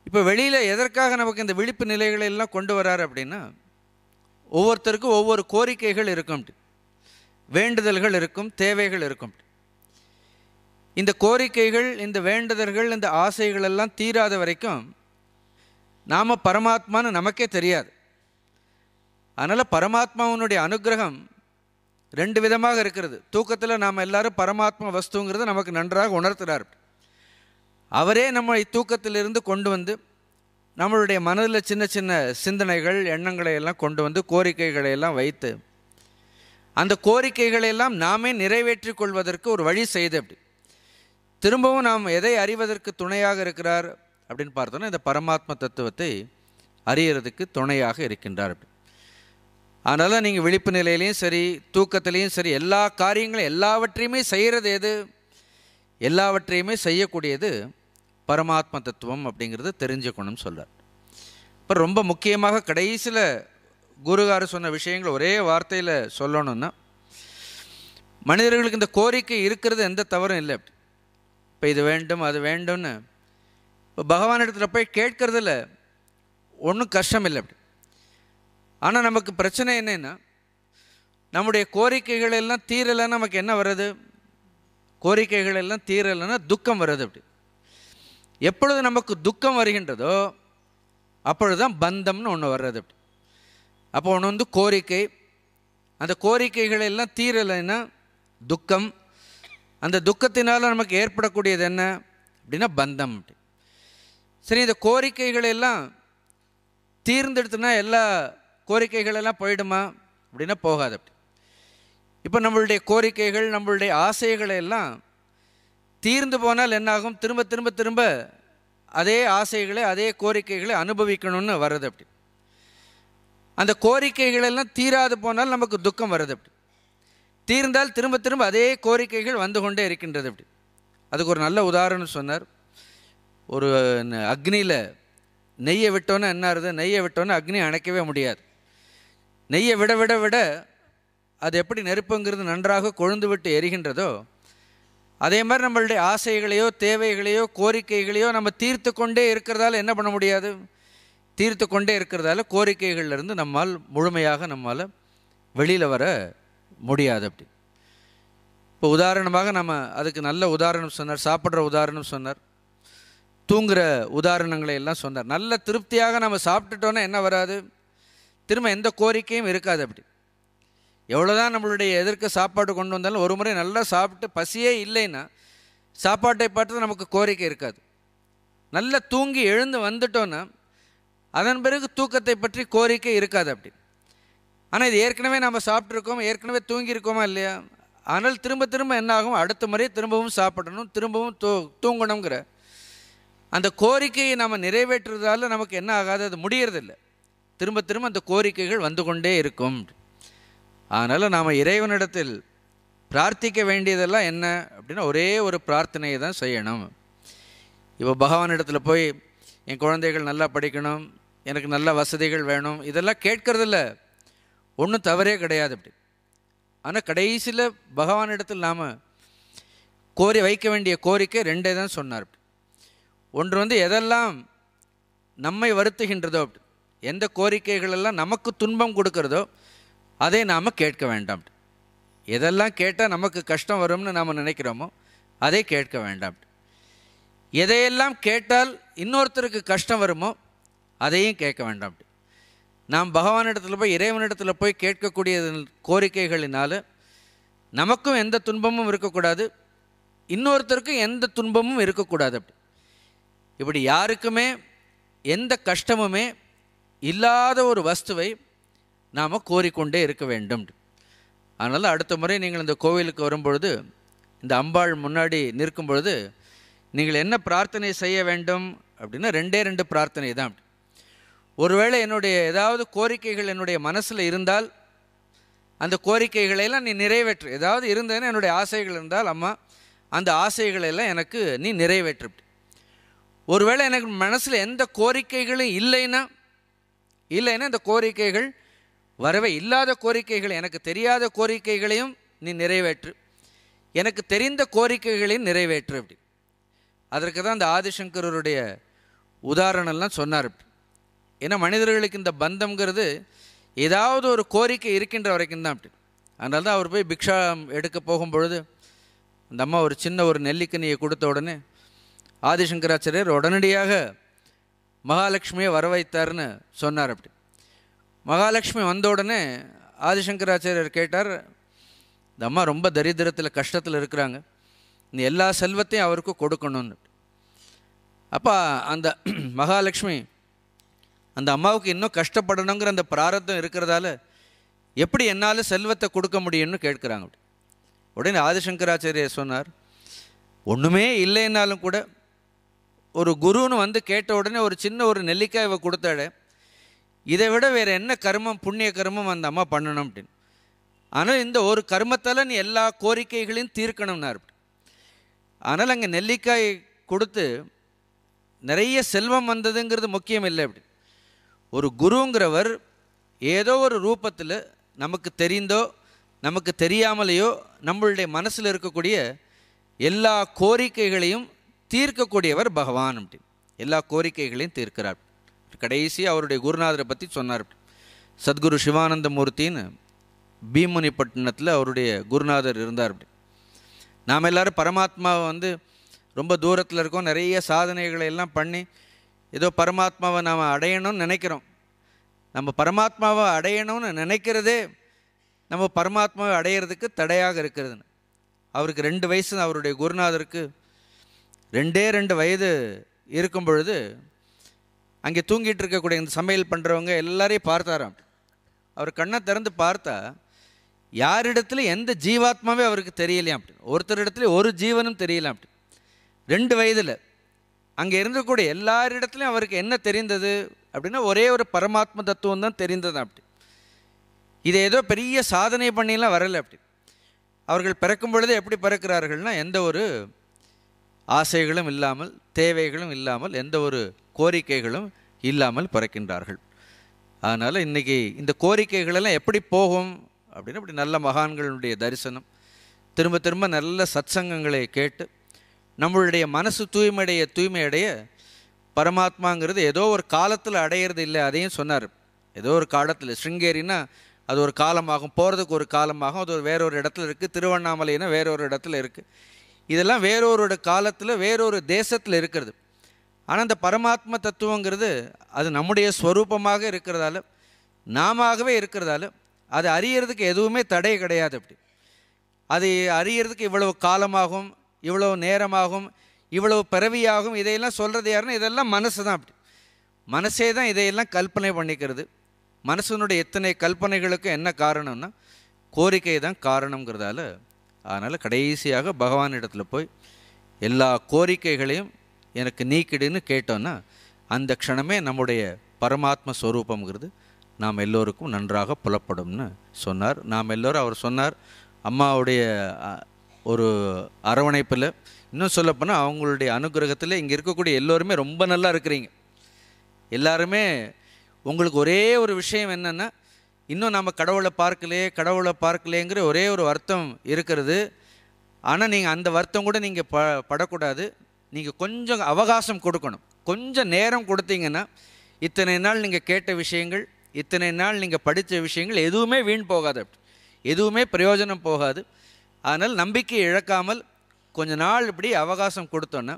இப்போ வெளியில் எதற்காக நமக்கு இந்த விழிப்பு நிலைகளை எல்லாம் கொண்டு வரார் அப்படின்னா ஒவ்வொருத்தருக்கும் ஒவ்வொரு கோரிக்கைகள் இருக்கும் வேண்டுதல்கள் இருக்கும் தேவைகள் இருக்கும் இந்த கோரிக்கைகள் இந்த வேண்டுதல்கள் இந்த ஆசைகள் எல்லாம் தீராத வரைக்கும் நாம் பரமாத்மான்னு நமக்கே தெரியாது அதனால் பரமாத்மாவுனுடைய அனுகிரகம் ரெண்டு விதமாக இருக்கிறது தூக்கத்தில் நாம் எல்லாரும் பரமாத்மா வஸ்துங்கிறது நமக்கு நன்றாக உணர்த்துகிறார் அவரே நம்மை தூக்கத்திலிருந்து கொண்டு வந்து நம்மளுடைய மனதில் சின்ன சின்ன சிந்தனைகள் எண்ணங்களை எல்லாம் கொண்டு வந்து கோரிக்கைகளை எல்லாம் வைத்து அந்த கோரிக்கைகளை எல்லாம் நாமே நிறைவேற்றி கொள்வதற்கு ஒரு வழி செய்து அப்படி திரும்பவும் நாம் எதை அறிவதற்கு துணையாக இருக்கிறார் அப்படின்னு பார்த்தோன்னா இந்த பரமாத்ம தத்துவத்தை அறியறதுக்கு துணையாக இருக்கின்றார் அதனால அதனால் நீங்கள் விழிப்பு நிலையிலையும் சரி தூக்கத்திலையும் சரி எல்லா காரியங்களும் எல்லாவற்றையுமே செய்கிறது எது எல்லாவற்றையுமே செய்யக்கூடியது பரமாத்ம தத்துவம் அப்படிங்கிறது தெரிஞ்சுக்கணும்னு சொல்கிறார் இப்போ ரொம்ப முக்கியமாக கடைசியில் குருகார் சொன்ன விஷயங்கள் ஒரே வார்த்தையில் சொல்லணும்னா மனிதர்களுக்கு இந்த கோரிக்கை இருக்கிறது எந்த தவறும் இல்லை அப்படி இப்போ இது வேண்டும் அது வேண்டும்னு இப்போ பகவான் இடத்துல போய் கேட்கறதில் ஒன்றும் கஷ்டம் இல்லை அப்படி ஆனால் நமக்கு பிரச்சனை என்னென்னா நம்முடைய கோரிக்கைகள் எல்லாம் தீரலைன்னா நமக்கு என்ன வருது கோரிக்கைகள் எல்லாம் தீரலைன்னா துக்கம் வருது அப்படி எப்பொழுது நமக்கு துக்கம் வருகின்றதோ அப்பொழுது தான் பந்தம்னு ஒன்று வர்றது அப்படி அப்போ ஒன்று வந்து கோரிக்கை அந்த கோரிக்கைகள் எல்லாம் தீரலைன்னா துக்கம் அந்த துக்கத்தினால் நமக்கு ஏற்படக்கூடியது என்ன அப்படின்னா பந்தம் அப்படி சரி இந்த எல்லாம் தீர்ந்தெடுத்துனா எல்லா கோரிக்கைகளெல்லாம் போயிடுமா அப்படின்னா போகாது அப்படி இப்போ நம்மளுடைய கோரிக்கைகள் நம்மளுடைய ஆசைகளை எல்லாம் தீர்ந்து போனால் என்னாகும் திரும்ப திரும்ப திரும்ப அதே ஆசைகளை அதே கோரிக்கைகளை அனுபவிக்கணும்னு வர்றது அப்படி அந்த கோரிக்கைகளெல்லாம் தீராது போனால் நமக்கு துக்கம் வருது அப்படி தீர்ந்தால் திரும்ப திரும்ப அதே கோரிக்கைகள் வந்து கொண்டே இருக்கின்றது அப்படி அதுக்கு ஒரு நல்ல உதாரணம் சொன்னார் ஒரு அக்னியில் நெய்யை விட்டோன்னே என்ன ஆகுது நெய்யை விட்டோன்னே அக்னி அணைக்கவே முடியாது நெய்யை விட விட விட அது எப்படி நெருப்புங்கிறது நன்றாக கொழுந்து விட்டு எரிகின்றதோ அதே மாதிரி நம்மளுடைய ஆசைகளையோ தேவைகளையோ கோரிக்கைகளையோ நம்ம தீர்த்து கொண்டே இருக்கிறதால என்ன பண்ண முடியாது தீர்த்து கொண்டே இருக்கிறதால கோரிக்கைகள்லேருந்து நம்மால் முழுமையாக நம்மால் வெளியில் வர முடியாது அப்படி இப்போ உதாரணமாக நம்ம அதுக்கு நல்ல உதாரணம் சொன்னார் சாப்பிட்ற உதாரணம் சொன்னார் தூங்குகிற உதாரணங்களை எல்லாம் சொன்னார் நல்ல திருப்தியாக நம்ம சாப்பிட்டுட்டோன்னா என்ன வராது திரும்ப எந்த கோரிக்கையும் இருக்காது அப்படி எவ்வளோதான் நம்மளுடைய எதிர்க்க சாப்பாடு கொண்டு வந்தாலும் ஒரு முறை நல்லா சாப்பிட்டு பசியே இல்லைன்னா சாப்பாட்டை பார்த்து நமக்கு கோரிக்கை இருக்காது நல்லா தூங்கி எழுந்து வந்துட்டோன்னா அதன் பிறகு தூக்கத்தை பற்றி கோரிக்கை இருக்காது அப்படி ஆனால் இது ஏற்கனவே நம்ம சாப்பிட்ருக்கோம் ஏற்கனவே தூங்கியிருக்கோமா இல்லையா ஆனால் திரும்ப திரும்ப என்ன ஆகும் அடுத்த முறை திரும்பவும் சாப்பிடணும் திரும்பவும் தூ தூங்கணுங்கிற அந்த கோரிக்கையை நம்ம நிறைவேற்றுறதால நமக்கு என்ன ஆகாது அது முடியறதில்லை திரும்ப திரும்ப அந்த கோரிக்கைகள் வந்து கொண்டே இருக்கும் அதனால் நாம் இறைவனிடத்தில் பிரார்த்திக்க வேண்டியதெல்லாம் என்ன அப்படின்னா ஒரே ஒரு பிரார்த்தனையை தான் செய்யணும் இப்போ பகவானிடத்தில் போய் என் குழந்தைகள் நல்லா படிக்கணும் எனக்கு நல்ல வசதிகள் வேணும் இதெல்லாம் கேட்கறதில்ல ஒன்றும் தவறே கிடையாது அப்படி ஆனால் கடைசியில் பகவானிடத்தில் நாம் கோரி வைக்க வேண்டிய கோரிக்கை ரெண்டே தான் சொன்னார் அப்படி ஒன்று வந்து எதெல்லாம் நம்மை வருத்துகின்றதோ அப்படி எந்த கோரிக்கைகளெல்லாம் நமக்கு துன்பம் கொடுக்குறதோ அதை நாம் கேட்க வேண்டாம் எதெல்லாம் கேட்டால் நமக்கு கஷ்டம் வரும்னு நாம் நினைக்கிறோமோ அதை கேட்க வேண்டாம் எதையெல்லாம் கேட்டால் இன்னொருத்தருக்கு கஷ்டம் வருமோ அதையும் கேட்க வேண்டாம் நாம் பகவானிடத்தில் போய் இறைவனிடத்தில் போய் கேட்கக்கூடிய கோரிக்கைகளினால் நமக்கும் எந்த துன்பமும் இருக்கக்கூடாது இன்னொருத்தருக்கும் எந்த துன்பமும் இருக்கக்கூடாது அப்படி இப்படி யாருக்குமே எந்த கஷ்டமுமே இல்லாத ஒரு வஸ்துவை நாம் கோரிக்கொண்டே இருக்க வேண்டும் அதனால் அடுத்த முறை நீங்கள் இந்த கோவிலுக்கு வரும்பொழுது இந்த அம்பாள் முன்னாடி நிற்கும் பொழுது நீங்கள் என்ன பிரார்த்தனை செய்ய வேண்டும் அப்படின்னா ரெண்டே ரெண்டு பிரார்த்தனை தான் ஒருவேளை என்னுடைய ஏதாவது கோரிக்கைகள் என்னுடைய மனசில் இருந்தால் அந்த கோரிக்கைகளையெல்லாம் நீ நிறைவேற்று ஏதாவது இருந்ததுன்னு என்னுடைய ஆசைகள் இருந்தால் அம்மா அந்த ஆசைகளெல்லாம் எனக்கு நீ நிறைவேற்று ஒருவேளை எனக்கு மனசில் எந்த கோரிக்கைகளும் இல்லைன்னா இல்லைன்னா இந்த கோரிக்கைகள் வரவே இல்லாத கோரிக்கைகள் எனக்கு தெரியாத கோரிக்கைகளையும் நீ நிறைவேற்று எனக்கு தெரிந்த கோரிக்கைகளையும் நிறைவேற்று அப்படி அதற்கு தான் அந்த ஆதிசங்கரருடைய உதாரணம்லாம் சொன்னார் அப்படி ஏன்னா மனிதர்களுக்கு இந்த பந்தம்ங்கிறது ஏதாவது ஒரு கோரிக்கை இருக்கின்ற வரைக்கும் தான் அப்படி அதனால தான் அவர் போய் பிக்ஷா எடுக்க போகும்பொழுது அந்த அம்மா ஒரு சின்ன ஒரு நெல்லிக்கனியை கொடுத்த உடனே ஆதிசங்கராச்சாரியர் உடனடியாக மகாலட்சுமியை வர வைத்தார்னு சொன்னார் அப்படி மகாலட்சுமி வந்த உடனே ஆதிசங்கராச்சாரியர் கேட்டார் இந்த அம்மா ரொம்ப தரித்திரத்தில் கஷ்டத்தில் இருக்கிறாங்க நீ எல்லா செல்வத்தையும் அவருக்கும் கொடுக்கணும்னு அப்போ அந்த மகாலட்சுமி அந்த அம்மாவுக்கு இன்னும் கஷ்டப்படணுங்கிற அந்த பிராரத்தம் இருக்கிறதால எப்படி என்னால் செல்வத்தை கொடுக்க முடியும்னு கேட்குறாங்க அப்படி உடனே ஆதிசங்கராச்சாரியர் சொன்னார் ஒன்றுமே இல்லைன்னாலும் கூட ஒரு குருன்னு வந்து கேட்ட உடனே ஒரு சின்ன ஒரு நெல்லிக்காய் இவ கொடுத்தாட இதை விட வேறு என்ன கர்மம் புண்ணிய கர்மம் அந்த அம்மா பண்ணணும் அப்படின்னு ஆனால் இந்த ஒரு கர்மத்தால் நீ எல்லா கோரிக்கைகளையும் தீர்க்கணும்னார் அப்படி ஆனால் அங்கே நெல்லிக்காய் கொடுத்து நிறைய செல்வம் வந்ததுங்கிறது முக்கியம் இல்லை அப்படி ஒரு குருங்கிறவர் ஏதோ ஒரு ரூபத்தில் நமக்கு தெரிந்தோ நமக்கு தெரியாமலேயோ நம்மளுடைய மனசில் இருக்கக்கூடிய எல்லா கோரிக்கைகளையும் தீர்க்கக்கூடியவர் பகவான் அப்படி எல்லா கோரிக்கைகளையும் தீர்க்கிறார் கடைசி அவருடைய குருநாதரை பற்றி சொன்னார் சத்குரு சிவானந்த மூர்த்தின்னு பீமுனிப்பட்டினத்தில் அவருடைய குருநாதர் இருந்தார் அப்படி நாம் எல்லோரும் பரமாத்மாவை வந்து ரொம்ப தூரத்தில் இருக்கோம் நிறைய சாதனைகளை எல்லாம் பண்ணி ஏதோ பரமாத்மாவை நாம் அடையணும்னு நினைக்கிறோம் நம்ம பரமாத்மாவை அடையணும்னு நினைக்கிறதே நம்ம பரமாத்மாவை அடையிறதுக்கு தடையாக இருக்கிறதுன்னு அவருக்கு ரெண்டு வயசு அவருடைய குருநாதருக்கு ரெண்டே ரெண்டு வயது இருக்கும் பொழுது அங்கே தூங்கிட்டு இருக்கக்கூடிய இந்த சமையல் பண்ணுறவங்க எல்லாரையும் பார்த்தாராம் அவர் கண்ணை திறந்து பார்த்தா யாரிடத்துல எந்த ஜீவாத்மாவே அவருக்கு தெரியலையாம் அப்படின்னு ஒருத்தர் இடத்துல ஒரு ஜீவனும் தெரியலாம் அப்படின்னு ரெண்டு வயதில் அங்கே இருந்தக்கூடிய எல்லாரிடத்துலையும் அவருக்கு என்ன தெரிந்தது அப்படின்னா ஒரே ஒரு பரமாத்ம தத்துவம் தான் தெரிந்தது அப்படி இது ஏதோ பெரிய சாதனை பண்ணிலாம் வரலை அப்படி அவர்கள் பிறக்கும் பொழுது எப்படி பிறக்கிறார்கள்னா எந்த ஒரு ஆசைகளும் இல்லாமல் தேவைகளும் இல்லாமல் எந்த ஒரு கோரிக்கைகளும் இல்லாமல் பிறக்கின்றார்கள் அதனால் இன்றைக்கி இந்த கோரிக்கைகளெல்லாம் எப்படி போகும் அப்படின்னு அப்படி நல்ல மகான்களுடைய தரிசனம் திரும்ப திரும்ப நல்ல சத்சங்கங்களை கேட்டு நம்மளுடைய மனசு தூய்மையடைய தூய்மையடைய பரமாத்மாங்கிறது ஏதோ ஒரு காலத்தில் அடையிறது இல்லை அதையும் சொன்னார் ஏதோ ஒரு காலத்தில் ஸ்ருங்கேரினா அது ஒரு காலமாகும் போகிறதுக்கு ஒரு காலமாகும் அது ஒரு வேறொரு இடத்துல இருக்குது திருவண்ணாமலைன்னா வேறொரு இடத்துல இருக்குது இதெல்லாம் வேறொரு காலத்தில் வேறொரு தேசத்தில் இருக்கிறது ஆனால் அந்த பரமாத்ம தத்துவங்கிறது அது நம்முடைய ஸ்வரூபமாக இருக்கிறதால நாமவே இருக்கிறதால அது அறியறதுக்கு எதுவுமே தடை கிடையாது அப்படி அது அறியறதுக்கு இவ்வளவு காலமாகும் இவ்வளோ நேரமாகும் இவ்வளவு பிறவியாகும் இதையெல்லாம் சொல்கிறது யாருன்னா இதெல்லாம் மனசு தான் அப்படி மனசே தான் இதையெல்லாம் கல்பனை பண்ணிக்கிறது மனசனுடைய எத்தனை கல்பனைகளுக்கு என்ன காரணம்னா கோரிக்கை தான் காரணங்கிறதால அதனால் கடைசியாக பகவான் இடத்துல போய் எல்லா கோரிக்கைகளையும் எனக்கு நீக்கிடுன்னு கேட்டோன்னா அந்த க்ஷணமே நம்முடைய பரமாத்ம ஸ்வரூபங்கிறது நாம் எல்லோருக்கும் நன்றாக புலப்படும்னு சொன்னார் நாம் எல்லோரும் அவர் சொன்னார் அம்மாவுடைய ஒரு அரவணைப்பில் இன்னும் சொல்லப்போனால் அவங்களுடைய அனுகிரகத்தில் இங்கே இருக்கக்கூடிய எல்லோருமே ரொம்ப நல்லா இருக்கிறீங்க எல்லாருமே உங்களுக்கு ஒரே ஒரு விஷயம் என்னென்னா இன்னும் நம்ம கடவுளை பார்க்கலையே கடவுளை பார்க்கலேங்கிற ஒரே ஒரு வருத்தம் இருக்கிறது ஆனால் நீங்கள் அந்த வருத்தம் கூட நீங்கள் ப படக்கூடாது நீங்கள் கொஞ்சம் அவகாசம் கொடுக்கணும் கொஞ்சம் நேரம் கொடுத்தீங்கன்னா இத்தனை நாள் நீங்கள் கேட்ட விஷயங்கள் இத்தனை நாள் நீங்கள் படித்த விஷயங்கள் எதுவுமே வீண் போகாது எதுவுமே பிரயோஜனம் போகாது அதனால் நம்பிக்கையை இழக்காமல் கொஞ்ச நாள் இப்படி அவகாசம் கொடுத்தோன்னே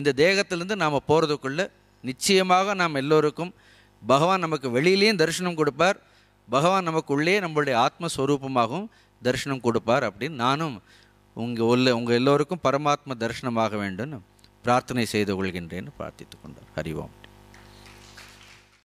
இந்த தேகத்திலேருந்து நாம் போகிறதுக்குள்ளே நிச்சயமாக நாம் எல்லோருக்கும் பகவான் நமக்கு வெளியிலேயும் தரிசனம் கொடுப்பார் பகவான் நமக்கு உள்ளே நம்மளுடைய ஆத்மஸ்வரூபமாகவும் தரிசனம் கொடுப்பார் அப்படின்னு நானும் உங்கள் உள்ள உங்கள் எல்லோருக்கும் பரமாத்ம தரிசனமாக வேண்டும் பிரார்த்தனை செய்து கொள்கின்றேன்னு பிரார்த்தித்து கொண்டார் ஹரிவோம்